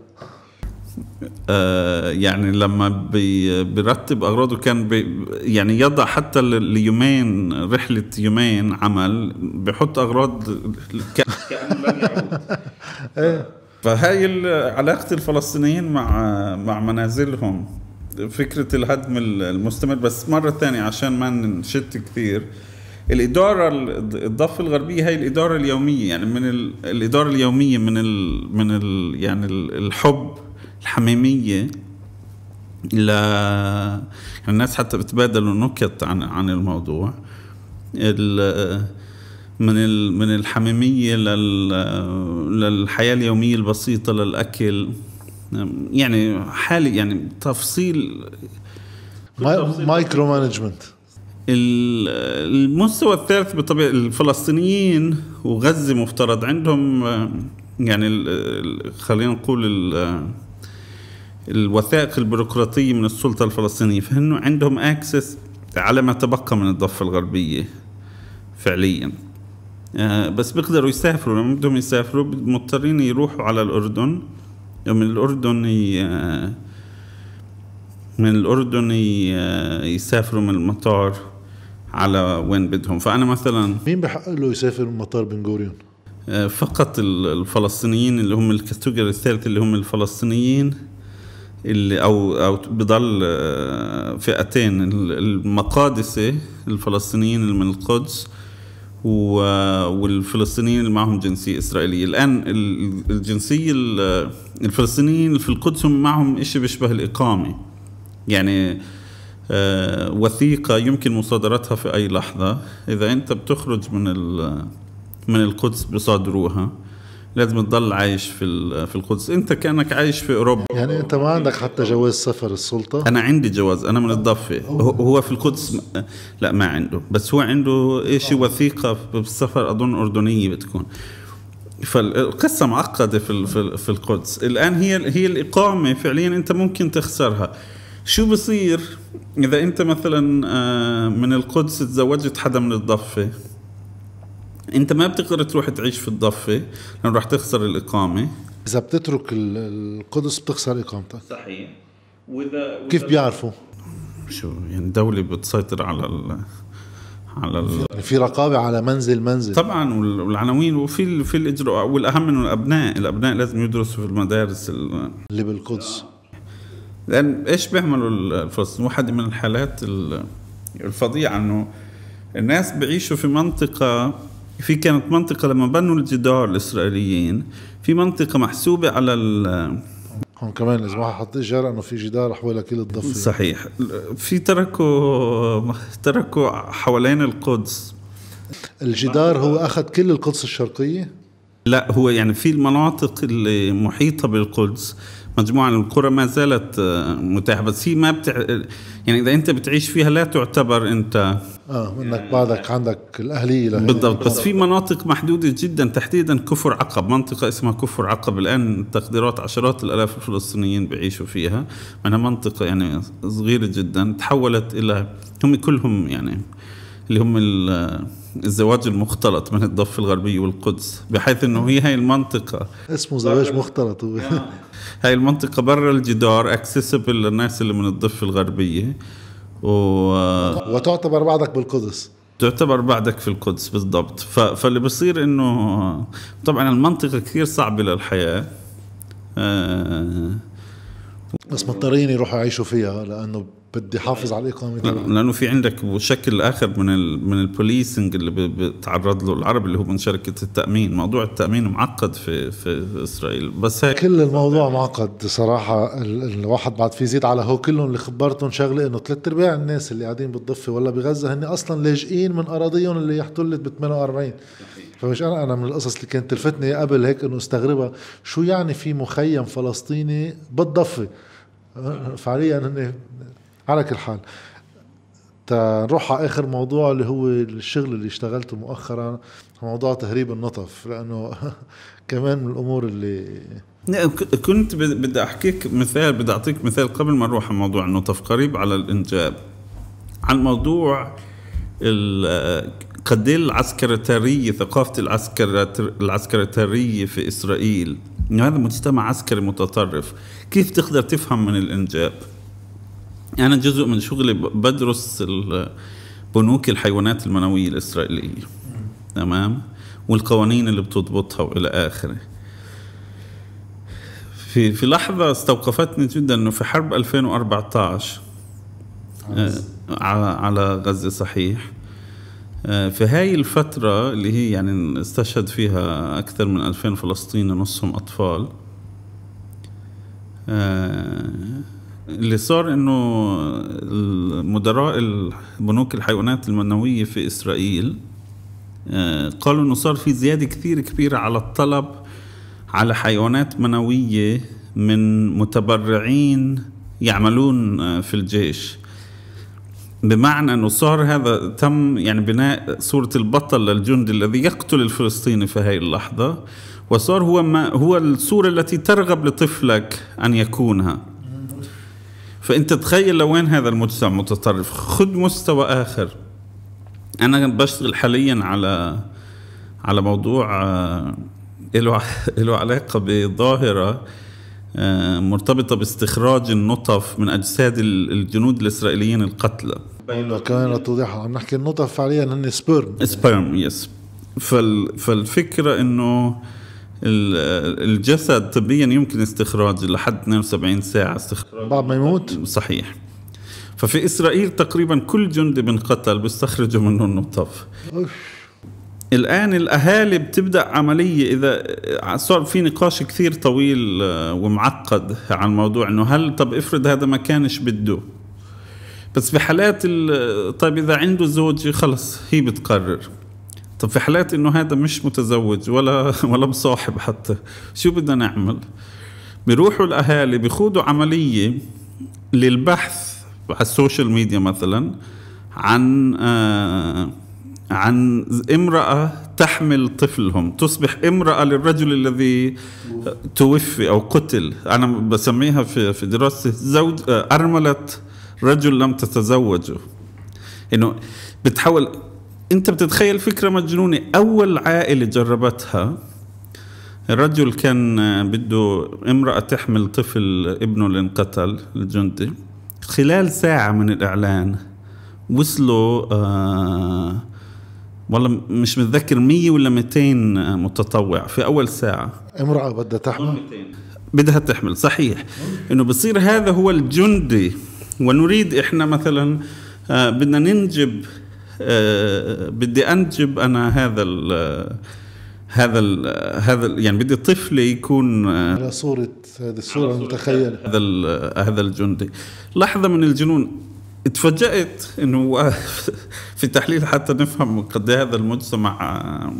S2: يعني لما بيرتب اغراضه كان بي يعني يضع حتى ليومين رحله يومين عمل بحط اغراض كانه [LAUGHS] إيه. فهاي علاقه الفلسطينيين مع مع منازلهم فكره الهدم المستمر بس مره ثانيه عشان ما نشت كثير الاداره الضفه الغربيه هي الاداره اليوميه يعني من الاداره اليوميه من ال من ال يعني الحب الحميميه ل يعني الناس حتى بتبادلوا نكت عن عن الموضوع ال من من الحميميه للحياه اليوميه البسيطه للاكل يعني حالي يعني
S1: تفصيل مايكرو مانجمنت
S2: المستوى الثالث بطبيعة الفلسطينيين وغزة مفترض عندهم آه، يعني خلينا نقول آه، الوثائق البيروقراطية من السلطة الفلسطينية فهن عندهم أكسس على ما تبقى من الضفة الغربية فعليا آه، بس بيقدروا يسافروا لما بدهم يسافروا مضطرين يروحوا على الأردن من الأردن من الأردن يسافروا من المطار على وين بدهم فأنا مثلا
S1: مين بحق له يسافر من مطار بن غوريون؟
S2: آه، فقط الفلسطينيين اللي هم الكاتيجوري الثالث اللي هم الفلسطينيين اللي او او بضل آه، فئتين المقادسه الفلسطينيين اللي من القدس والفلسطينيين اللي معهم جنسية إسرائيلية الآن الجنسية الفلسطينيين في القدس هم معهم إشي بيشبه الإقامة يعني آه، وثيقة يمكن مصادرتها في أي لحظة إذا أنت بتخرج من من القدس بصادروها لازم تضل عايش في في القدس انت كانك عايش في اوروبا
S1: يعني انت ما عندك حتى جواز سفر السلطه
S2: انا عندي جواز انا من الضفه هو في القدس لا ما عنده بس هو عنده شيء آه. وثيقه بالسفر اظن اردنيه بتكون فالقصة معقدة في في القدس، الآن هي هي الإقامة فعليا أنت ممكن تخسرها. شو بصير إذا أنت مثلا آه، من القدس تزوجت حدا من الضفة انت ما بتقدر تروح تعيش في الضفه لانه رح تخسر الاقامه
S1: اذا بتترك القدس بتخسر اقامتك صحيح
S2: واذا كيف بيعرفوا؟ شو يعني دولة بتسيطر على ال على ال يعني في
S1: رقابة على منزل منزل
S2: طبعا والعناوين وفي ال في الاجراء والاهم انه الابناء، الابناء لازم يدرسوا في المدارس اللي بالقدس لان ايش بيعملوا الفلسطينيين؟ واحد من الحالات الفظيعة انه الناس بيعيشوا في منطقة في كانت منطقة لما بنوا الجدار الإسرائيليين في منطقة محسوبة على ال
S1: هون كمان لازم واحد يحط إيجار إنه في جدار حول كل الضفة صحيح
S2: في تركوا تركوا حوالين
S1: القدس الجدار هو أخذ كل القدس الشرقية؟
S2: لا هو يعني في المناطق اللي محيطة بالقدس مجموعه من القرى ما زالت آه، متاحه بس هي ما بتع... يعني اذا انت بتعيش فيها لا تعتبر انت
S1: اه منك بعدك عندك الاهليه لها بالضبط بس في
S2: مناطق محدوده جدا تحديدا كفر عقب منطقه اسمها كفر عقب الان تقديرات عشرات الالاف الفلسطينيين بيعيشوا فيها منها منطقه يعني صغيره جدا تحولت الى هم كلهم يعني اللي هم الزواج المختلط من الضفه الغربيه والقدس بحيث انه هي هاي المنطقه
S1: اسمه زواج مختلط آه.
S2: هاي المنطقه برا الجدار اكسسبل للناس اللي من الضفه الغربيه و... آه،
S1: وتعتبر بعدك بالقدس
S2: تعتبر بعدك في القدس بالضبط ف... فاللي بصير انه طبعا المنطقه كثير صعبه للحياه آه...
S1: بس مضطرين يروحوا يعيشوا فيها لانه بدي حافظ على اقامتي
S2: لانه في عندك شكل اخر من الـ من البوليسنج اللي بتعرض له العرب اللي هو من شركه التامين موضوع التامين معقد في في اسرائيل
S1: بس هيك كل الموضوع معقد صراحه الواحد بعد في يزيد على هو كلهم اللي خبرتهم شغله انه ثلاث ارباع الناس اللي قاعدين بالضفه ولا بغزه هن اصلا لاجئين من اراضيهم اللي احتلت ب 48 فمش انا انا من القصص اللي كانت تلفتني قبل هيك انه استغربها شو يعني في مخيم فلسطيني بالضفه أه، فعليا هن على كل حال تنروح على اخر موضوع اللي هو الشغل اللي اشتغلته مؤخرا موضوع تهريب النطف لانه [LAUGHS] كمان من الامور اللي
S2: كنت بدي احكيك مثال بدي اعطيك مثال قبل ما نروح على موضوع النطف قريب على الانجاب عن موضوع قد إيه العسكرتارية ثقافة العسكرتارية في إسرائيل إنه هذا مجتمع عسكري متطرف كيف تقدر تفهم من الإنجاب أنا جزء من شغلي بدرس بنوك الحيوانات المنوية الإسرائيلية تمام والقوانين اللي بتضبطها وإلى آخره في في لحظة استوقفتني جدا إنه في حرب 2014 آه، على على غزة صحيح آه، في هاي الفترة اللي هي يعني استشهد فيها أكثر من 2000 فلسطيني نصهم أطفال آه، اللي صار انه مدراء البنوك الحيوانات المنويه في اسرائيل آه، قالوا انه صار في زياده كثير كبيره على الطلب على حيوانات منويه من متبرعين يعملون آه، في الجيش بمعنى انه صار هذا تم يعني بناء صوره البطل للجندي الذي يقتل الفلسطيني في هذه اللحظه وصار هو ما هو الصوره التي ترغب لطفلك ان يكونها فانت تخيل لوين هذا المجتمع متطرف خذ مستوى اخر انا بشتغل حاليا على على موضوع آه، له له علاقه بظاهره آه، مرتبطة باستخراج النطف من أجساد الجنود الإسرائيليين القتلى
S1: كمان لتوضيحها عم نحكي النطف فعليا هن سبيرم
S2: سبيرم يس فال... فالفكرة إنه الجسد طبيا يمكن استخراجه لحد 72 ساعه استخراج بعد ما يموت صحيح ففي اسرائيل تقريبا كل جندي بنقتل بيستخرجوا منه النطف الان الاهالي بتبدا عمليه اذا صار في نقاش كثير طويل آه، ومعقد عن موضوع انه هل طب افرض هذا ما كانش بده بس في حالات طيب اذا عنده زوجه خلص هي بتقرر طب في حالات انه هذا مش متزوج ولا [LAUGHS] ولا مصاحب حتى شو بدنا نعمل بيروحوا الاهالي بيخوضوا عمليه للبحث على السوشيال ميديا مثلا عن آه عن امرأة تحمل طفلهم تصبح امرأة للرجل الذي توفي أو قتل أنا بسميها في في دراستي زوج آه، أرملة رجل لم تتزوجه إنه بتحول انت بتتخيل فكره مجنونه اول عائله جربتها الرجل كان بده امراه تحمل طفل ابنه اللي انقتل الجندي خلال ساعه من الاعلان وصلوا آه والله مش متذكر 100 ولا 200 متطوع في اول ساعه
S1: امراه بدها تحمل
S2: بدها تحمل صحيح انه بصير هذا هو الجندي ونريد احنا مثلا آه بدنا ننجب آه، بدي انجب انا هذا الـ آه، هذا الـ آه، هذا الـ يعني بدي طفلي يكون على صوره هذه الصوره المتخيله هذا هذا الجندي لحظه من الجنون اتفاجأت انه [LAUGHS] في تحليل حتى نفهم قد إيه هذا المجتمع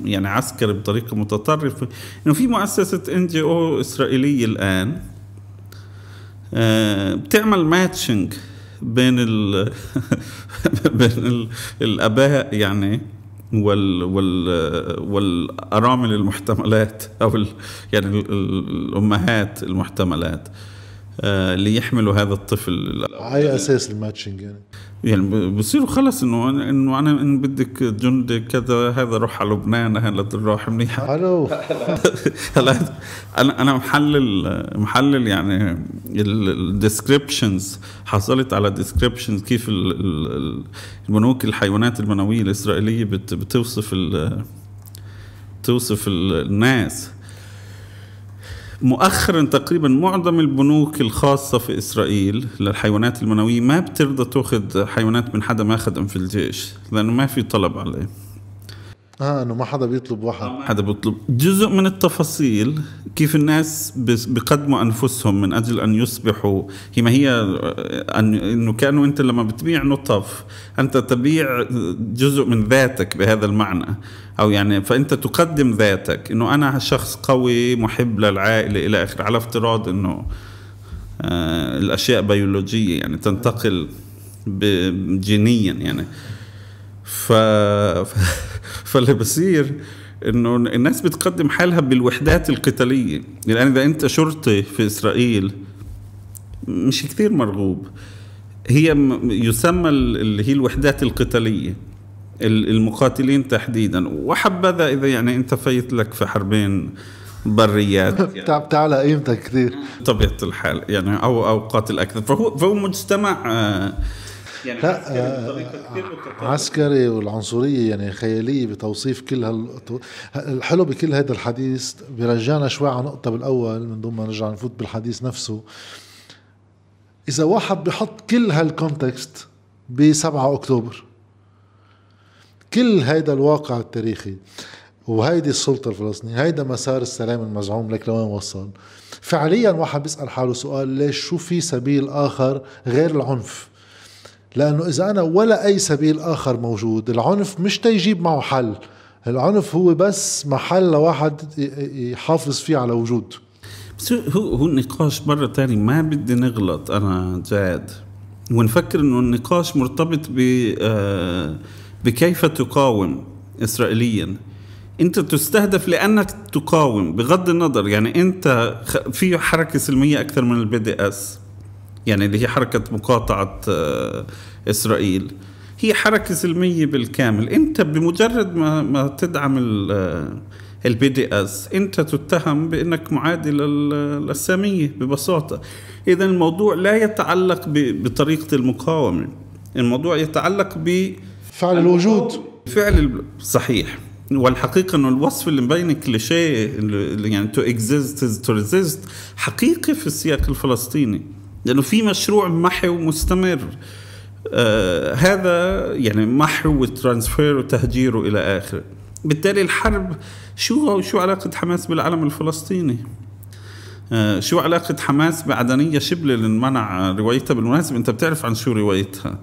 S2: يعني عسكري بطريقه متطرفه انه في مؤسسه ان جي او اسرائيليه الان بتعمل ماتشنج بين ال [LAUGHS] بين الاباء يعني وال وال والارامل المحتملات او ال يعني الامهات المحتملات آه ليحملوا هذا الطفل
S1: على اساس الماتشنج يعني
S2: يعني بصيروا خلص انه انه انا ان بدك جندي كذا هذا روح على لبنان هلا تروح منيح [LAUGHS] الو هلا انا انا محلل محلل يعني الديسكريبشنز حصلت على ديسكريبشنز كيف البنوك الحيوانات المنويه الاسرائيليه بتوصف توصف الناس مؤخرا تقريبا معظم البنوك الخاصة في إسرائيل للحيوانات المنوية ما بترضى تأخذ حيوانات من حدا ما خدم في الجيش لأنه ما في طلب عليه
S1: اه انه ما حدا بيطلب واحد
S2: حدا بيطلب جزء من التفاصيل كيف الناس بقدموا انفسهم من اجل ان يصبحوا هي ما هي آه، أن انه كانوا انت لما بتبيع نطف انت تبيع جزء من ذاتك بهذا المعنى او يعني فانت تقدم ذاتك انه انا شخص قوي محب للعائله الى اخره على افتراض انه آه الاشياء بيولوجيه يعني تنتقل جينيا يعني ف... [LAUGHS] فاللي بصير انه الناس بتقدم حالها بالوحدات القتاليه يعني اذا انت شرطي في اسرائيل مش كثير مرغوب هي يسمى اللي هي الوحدات القتاليه المقاتلين تحديدا وحبذا اذا يعني انت فايت لك في حربين بريات يعني. [LAUGHS] تعب تعلى قيمتك كثير طبيعه الحال يعني او او قاتل اكثر فهو فهو
S1: مجتمع آه يعني لا آه، بطريقه كثير آه، متطرفه عسكري والعنصريه يعني خياليه بتوصيف كل هال الحلو بكل هذا الحديث بيرجعنا شوي على نقطه بالاول من دون ما نرجع نفوت بالحديث نفسه اذا واحد بحط كل هالكونتكست ب 7 اكتوبر كل هيدا الواقع التاريخي وهيدي السلطه الفلسطينيه هيدا مسار السلام المزعوم لك لوين وصل فعليا واحد بيسال حاله سؤال ليش شو في سبيل اخر غير العنف لأنه إذا أنا ولا أي سبيل آخر موجود العنف مش تيجيب معه حل العنف هو بس محل لواحد يحافظ فيه على وجود
S2: بس هو هو النقاش مرة تاني ما بدي نغلط أنا جاد ونفكر إنه النقاش مرتبط ب آه، بكيف تقاوم إسرائيليا أنت تستهدف لأنك تقاوم بغض النظر يعني أنت في حركة سلمية أكثر من البي دي إس يعني اللي هي حركة مقاطعة آه، إسرائيل هي حركة سلمية بالكامل أنت بمجرد ما, ما تدعم آه، البي دي اس أنت تتهم بأنك معادي للسامية ببساطة إذا الموضوع لا يتعلق بطريقة المقاومة الموضوع يتعلق ب فعل الوجود فعل صحيح والحقيقة أنه الوصف اللي مبين كليشيه يعني تو exist is to resist حقيقي في السياق الفلسطيني لانه في مشروع محو مستمر آه هذا يعني محو وترانسفير وتهجير الى اخره بالتالي الحرب شو شو علاقه حماس بالعلم الفلسطيني آه شو علاقة حماس بعدنية شبل اللي انمنع روايتها بالمناسبة أنت بتعرف عن شو روايتها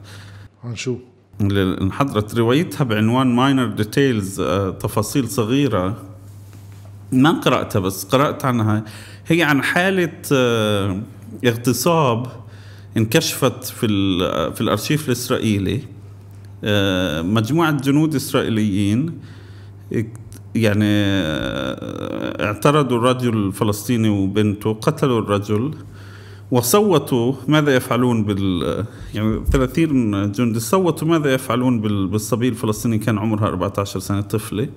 S2: عن شو؟ اللي انحضرت روايتها بعنوان ماينر آه، ديتيلز تفاصيل صغيرة ما قرأتها بس قرأت عنها هي عن حالة آه اغتصاب انكشفت في في الارشيف الاسرائيلي آه، مجموعه جنود اسرائيليين يعني آه، اعترضوا الرجل الفلسطيني وبنته قتلوا الرجل وصوتوا ماذا يفعلون بال يعني 30 جندي صوتوا ماذا يفعلون بالصبي الفلسطيني كان عمرها 14 سنه طفله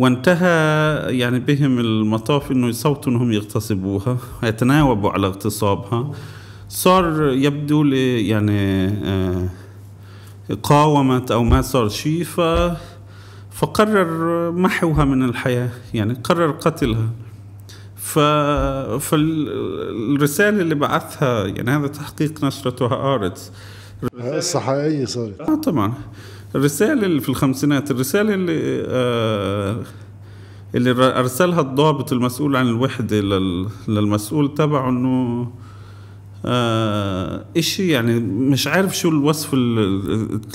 S2: وانتهى يعني بهم المطاف انه يصوتوا انهم يغتصبوها يتناوبوا على اغتصابها صار يبدو لي يعني آه، قاومت او ما صار شيء ف فقرر محوها من الحياه يعني قرر قتلها ف... فالرسالة اللي بعثها يعني هذا تحقيق نشرته ارتس قصة صارت اه طبعا الرسالة اللي في الخمسينات الرسالة اللي آه اللي أرسلها الضابط المسؤول عن الوحدة للمسؤول تبعه إنه آه إشي يعني مش عارف شو الوصف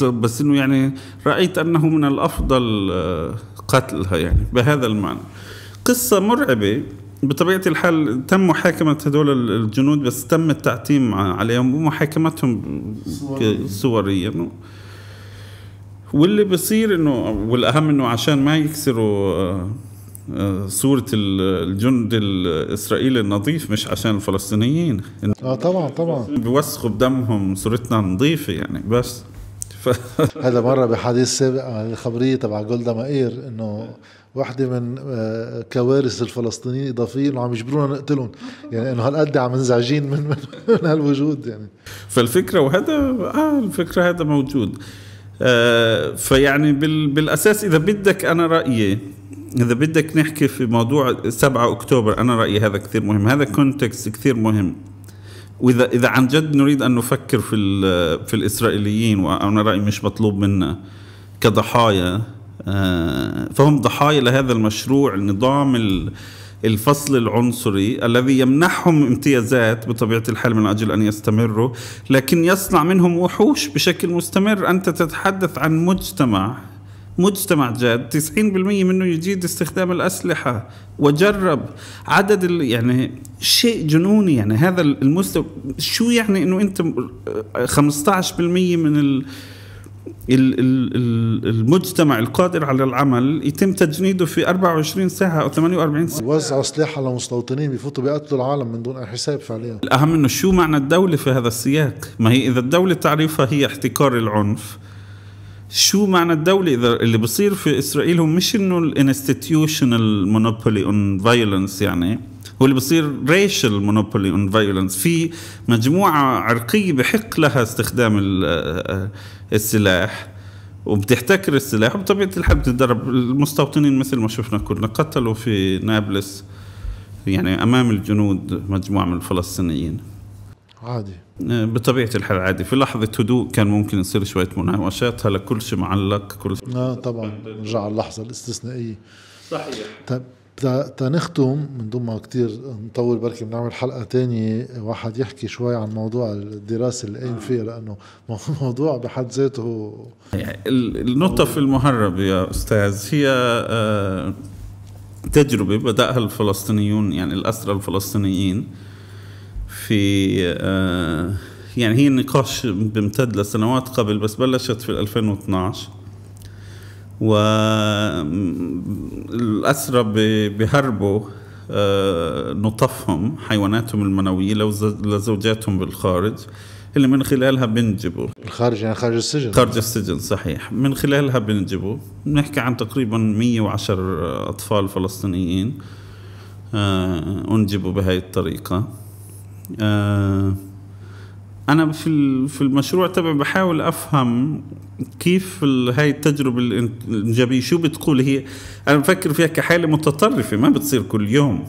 S2: بس إنه يعني رأيت أنه من الأفضل آه، قتلها يعني بهذا المعنى قصة مرعبة بطبيعة الحال تم محاكمة هدول الجنود بس تم التعتيم عليهم ومحاكمتهم صوريا, صورياً. واللي بصير انه والاهم انه عشان ما يكسروا آه، آه، صورة الجند الإسرائيلي النظيف مش عشان الفلسطينيين اه طبعا طبعا بيوسخوا بدمهم صورتنا نظيفة يعني بس ف...
S1: [LAUGHS] هذا مرة بحديث سابق عن الخبرية تبع جولدا مائير انه واحدة من آه، كوارث الفلسطينيين الإضافيين وعم يجبرونا نقتلهم يعني انه هالقد عم منزعجين من, من, من هالوجود يعني
S2: فالفكرة وهذا اه الفكرة هذا موجود آه، فيعني بالاساس اذا بدك انا رايي اذا بدك نحكي في موضوع 7 اكتوبر انا رايي هذا كثير مهم هذا كونتكست كثير مهم واذا اذا عن جد نريد ان نفكر في في الاسرائيليين وانا رايي مش مطلوب منا كضحايا آه، فهم ضحايا لهذا المشروع النظام الفصل العنصري الذي يمنحهم امتيازات بطبيعة الحال من أجل أن يستمروا لكن يصنع منهم وحوش بشكل مستمر أنت تتحدث عن مجتمع مجتمع جاد 90% منه يجيد استخدام الأسلحة وجرب عدد يعني شيء جنوني يعني هذا المستوى شو يعني انه انت 15% من ال المجتمع القادر على العمل يتم تجنيده في 24 ساعة أو 48 ساعة
S1: وزعوا سلاح على مستوطنين بيفوتوا بيقتلوا العالم من دون أي حساب فعليا
S2: الأهم أنه شو معنى الدولة في هذا السياق ما هي إذا الدولة تعريفها هي احتكار العنف شو معنى الدولة إذا اللي بصير في إسرائيل هو مش إنه الانستتيوشنال مونوبولي اون فايولنس يعني واللي بصير racial مونوبولي اون violence في مجموعه عرقيه بحق لها استخدام آه، آه، السلاح وبتحتكر السلاح وبطبيعه الحال بتتدرب المستوطنين مثل ما شفنا كنا قتلوا في نابلس يعني امام الجنود مجموعه من الفلسطينيين عادي آه، بطبيعه الحال عادي في لحظه هدوء كان ممكن يصير شويه مناوشات هلا كل شيء معلق كل شيء
S1: اه طبعا نرجع اللحظه الاستثنائيه صحيح طيب تنختم من دون ما كثير نطول بركي بنعمل حلقه تانية واحد يحكي شوي عن موضوع الدراسه اللي قايم آه. فيها لانه [LAUGHS] موضوع بحد ذاته
S2: النقطه في المهرب يا استاذ هي آه، تجربه بداها الفلسطينيون يعني الاسرى الفلسطينيين في آه، يعني هي نقاش بيمتد لسنوات قبل بس بلشت في 2012 والأسرى بهربوا آه، نطفهم حيواناتهم المنوية لزوجاتهم بالخارج اللي من خلالها بنجبوا الخارج يعني خارج السجن خارج السجن صحيح من خلالها بنجبوا بنحكي عن تقريبا 110 أطفال فلسطينيين آه، أنجبوا بهذه الطريقة أه انا في في المشروع تبعي بحاول افهم كيف هاي التجربه الايجابيه شو بتقول هي انا بفكر فيها كحاله متطرفه ما بتصير كل يوم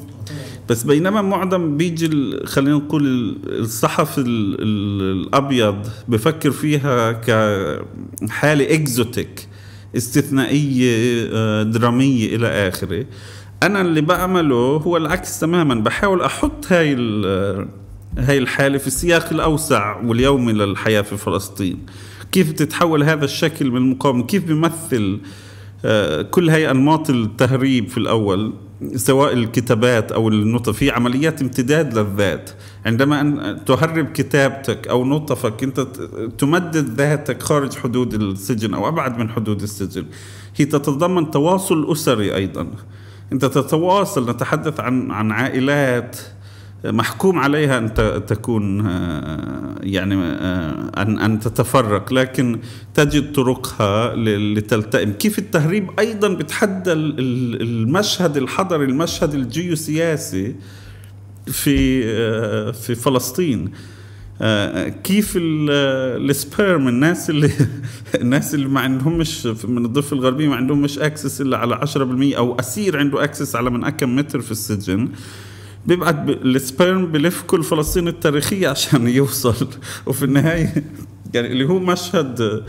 S2: بس بينما معظم بيجي خلينا نقول الصحفي الابيض بفكر فيها كحاله اكزوتيك استثنائيه آه، دراميه الى اخره انا اللي بعمله هو العكس تماما بحاول احط هاي هاي الحالة في السياق الأوسع واليومي للحياة في فلسطين كيف بتتحول هذا الشكل من المقاومة كيف بيمثل آه، كل هاي أنماط التهريب في الأول سواء الكتابات أو النطف في عمليات امتداد للذات عندما أن تهرب كتابتك أو نطفك أنت تمدد ذاتك خارج حدود السجن أو أبعد من حدود السجن هي تتضمن تواصل أسري أيضا أنت تتواصل نتحدث عن عن عائلات محكوم عليها ان تكون آه، يعني آه، ان ان تتفرق لكن تجد طرقها لتلتئم، كيف التهريب ايضا بتحدى المشهد الحضري المشهد الجيوسياسي في آه، في فلسطين كيف السبيرم الناس اللي [LAUGHS] الناس اللي ما عندهمش من الضفه الغربيه ما عندهمش اكسس الا على 10% او اسير عنده اكسس على من اكم متر في السجن بيبعت السبرم السبيرم بلف كل فلسطين التاريخيه عشان [LAUGHS] يوصل وفي النهايه يعني اللي هو مشهد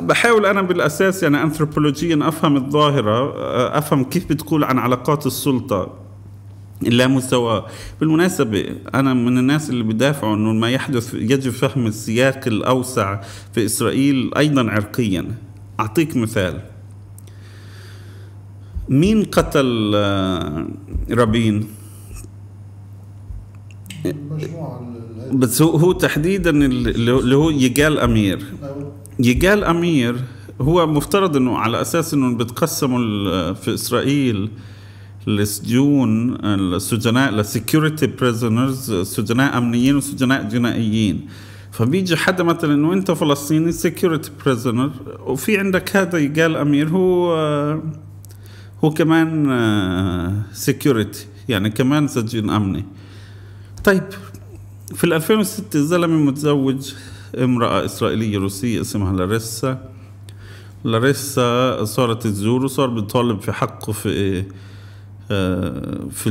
S2: بحاول انا بالاساس يعني انثروبولوجيا افهم الظاهره افهم كيف بتقول عن علاقات السلطه اللامساواة بالمناسبة أنا من الناس اللي بدافعوا أنه ما يحدث يجب فهم السياق الأوسع في إسرائيل أيضا عرقيا أعطيك مثال مين قتل آه، رابين بس هو هو تحديدا اللي هو يقال امير يقال امير هو مفترض انه على اساس انه بتقسموا في اسرائيل السجون السجناء لسكيورتي بريزنرز سجناء امنيين وسجناء جنائيين فبيجي حدا مثلا انه انت فلسطيني سكيورتي بريزنر وفي عندك هذا يقال امير هو هو كمان سكيورتي آه، يعني كمان سجين امني طيب في 2006 الزلمة متزوج امرأة إسرائيلية روسية اسمها لاريسا لاريسا صارت تزور وصار بيطالب في حقه في آه، في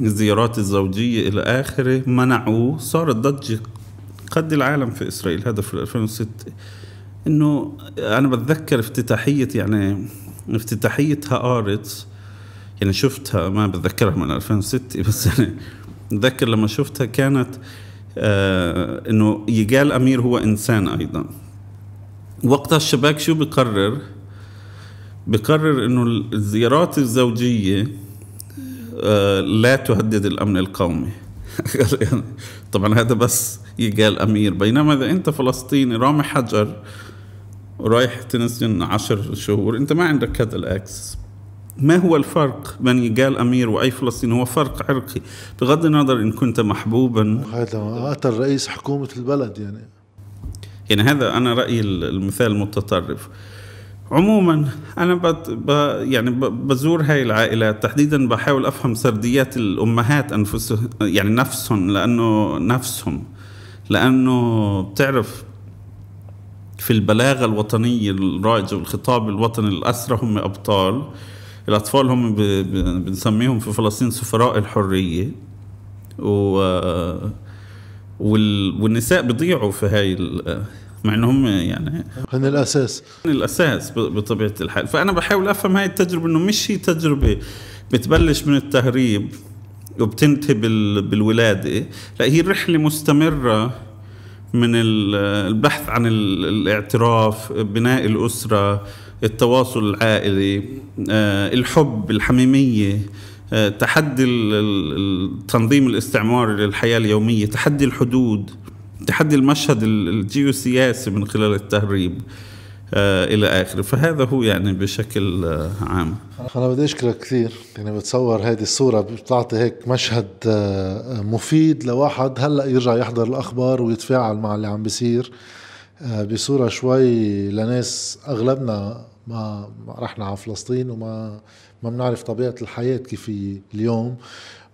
S2: الزيارات الزوجية إلى آخره منعوه صارت ضجة قد العالم في إسرائيل هذا في 2006 إنه أنا بتذكر افتتاحية يعني افتتاحية هآرتس يعني شفتها ما بتذكرها من 2006 بس يعني اتذكر لما شفتها كانت آه انه يقال امير هو انسان ايضا وقتها الشباك شو بقرر بقرر انه الزيارات الزوجيه آه لا تهدد الامن القومي [LAUGHS] طبعا هذا بس يقال امير بينما اذا انت فلسطيني رامي حجر ورايح تنسجن عشر شهور انت ما عندك هذا الاكسس ما هو الفرق بين جال أمير وأي فلسطيني هو فرق عرقي بغض النظر إن كنت محبوبا
S1: هذا قتل رئيس حكومة البلد يعني
S2: يعني هذا أنا رأيي المثال المتطرف عموما انا بت ب يعني بزور هاي العائلات تحديدا بحاول افهم سرديات الامهات انفسهم يعني نفسهم لانه نفسهم لانه بتعرف في البلاغه الوطنيه الرائجة والخطاب الوطني الاسرى هم ابطال الأطفال هم بنسميهم في فلسطين سفراء الحرية و والنساء بيضيعوا في هاي مع انهم يعني هن الاساس هن الاساس بطبيعه الحال فانا بحاول افهم هاي التجربه انه مش هي تجربه بتبلش من التهريب وبتنتهي بالولاده لا هي رحله مستمره من البحث عن الاعتراف بناء الاسره التواصل العائلي آه، الحب الحميمية آه، تحدي التنظيم الاستعماري للحياة اليومية تحدي الحدود تحدي المشهد الجيوسياسي من خلال التهريب آه، الى اخره فهذا هو يعني بشكل عام
S1: انا بدي اشكرك كثير يعني بتصور هذه الصوره بتعطي هيك مشهد مفيد لواحد هلا يرجع يحضر الاخبار ويتفاعل مع اللي عم بيصير بصوره شوي لناس اغلبنا ما رحنا على فلسطين وما ما بنعرف طبيعه الحياه كيف اليوم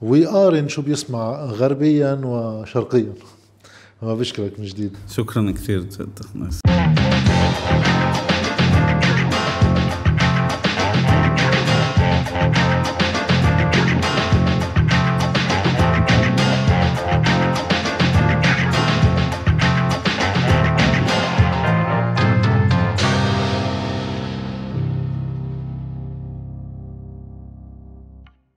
S1: ويقارن شو بيسمع غربيا وشرقيا ما بشكرك من جديد
S2: شكرا كثير تخنس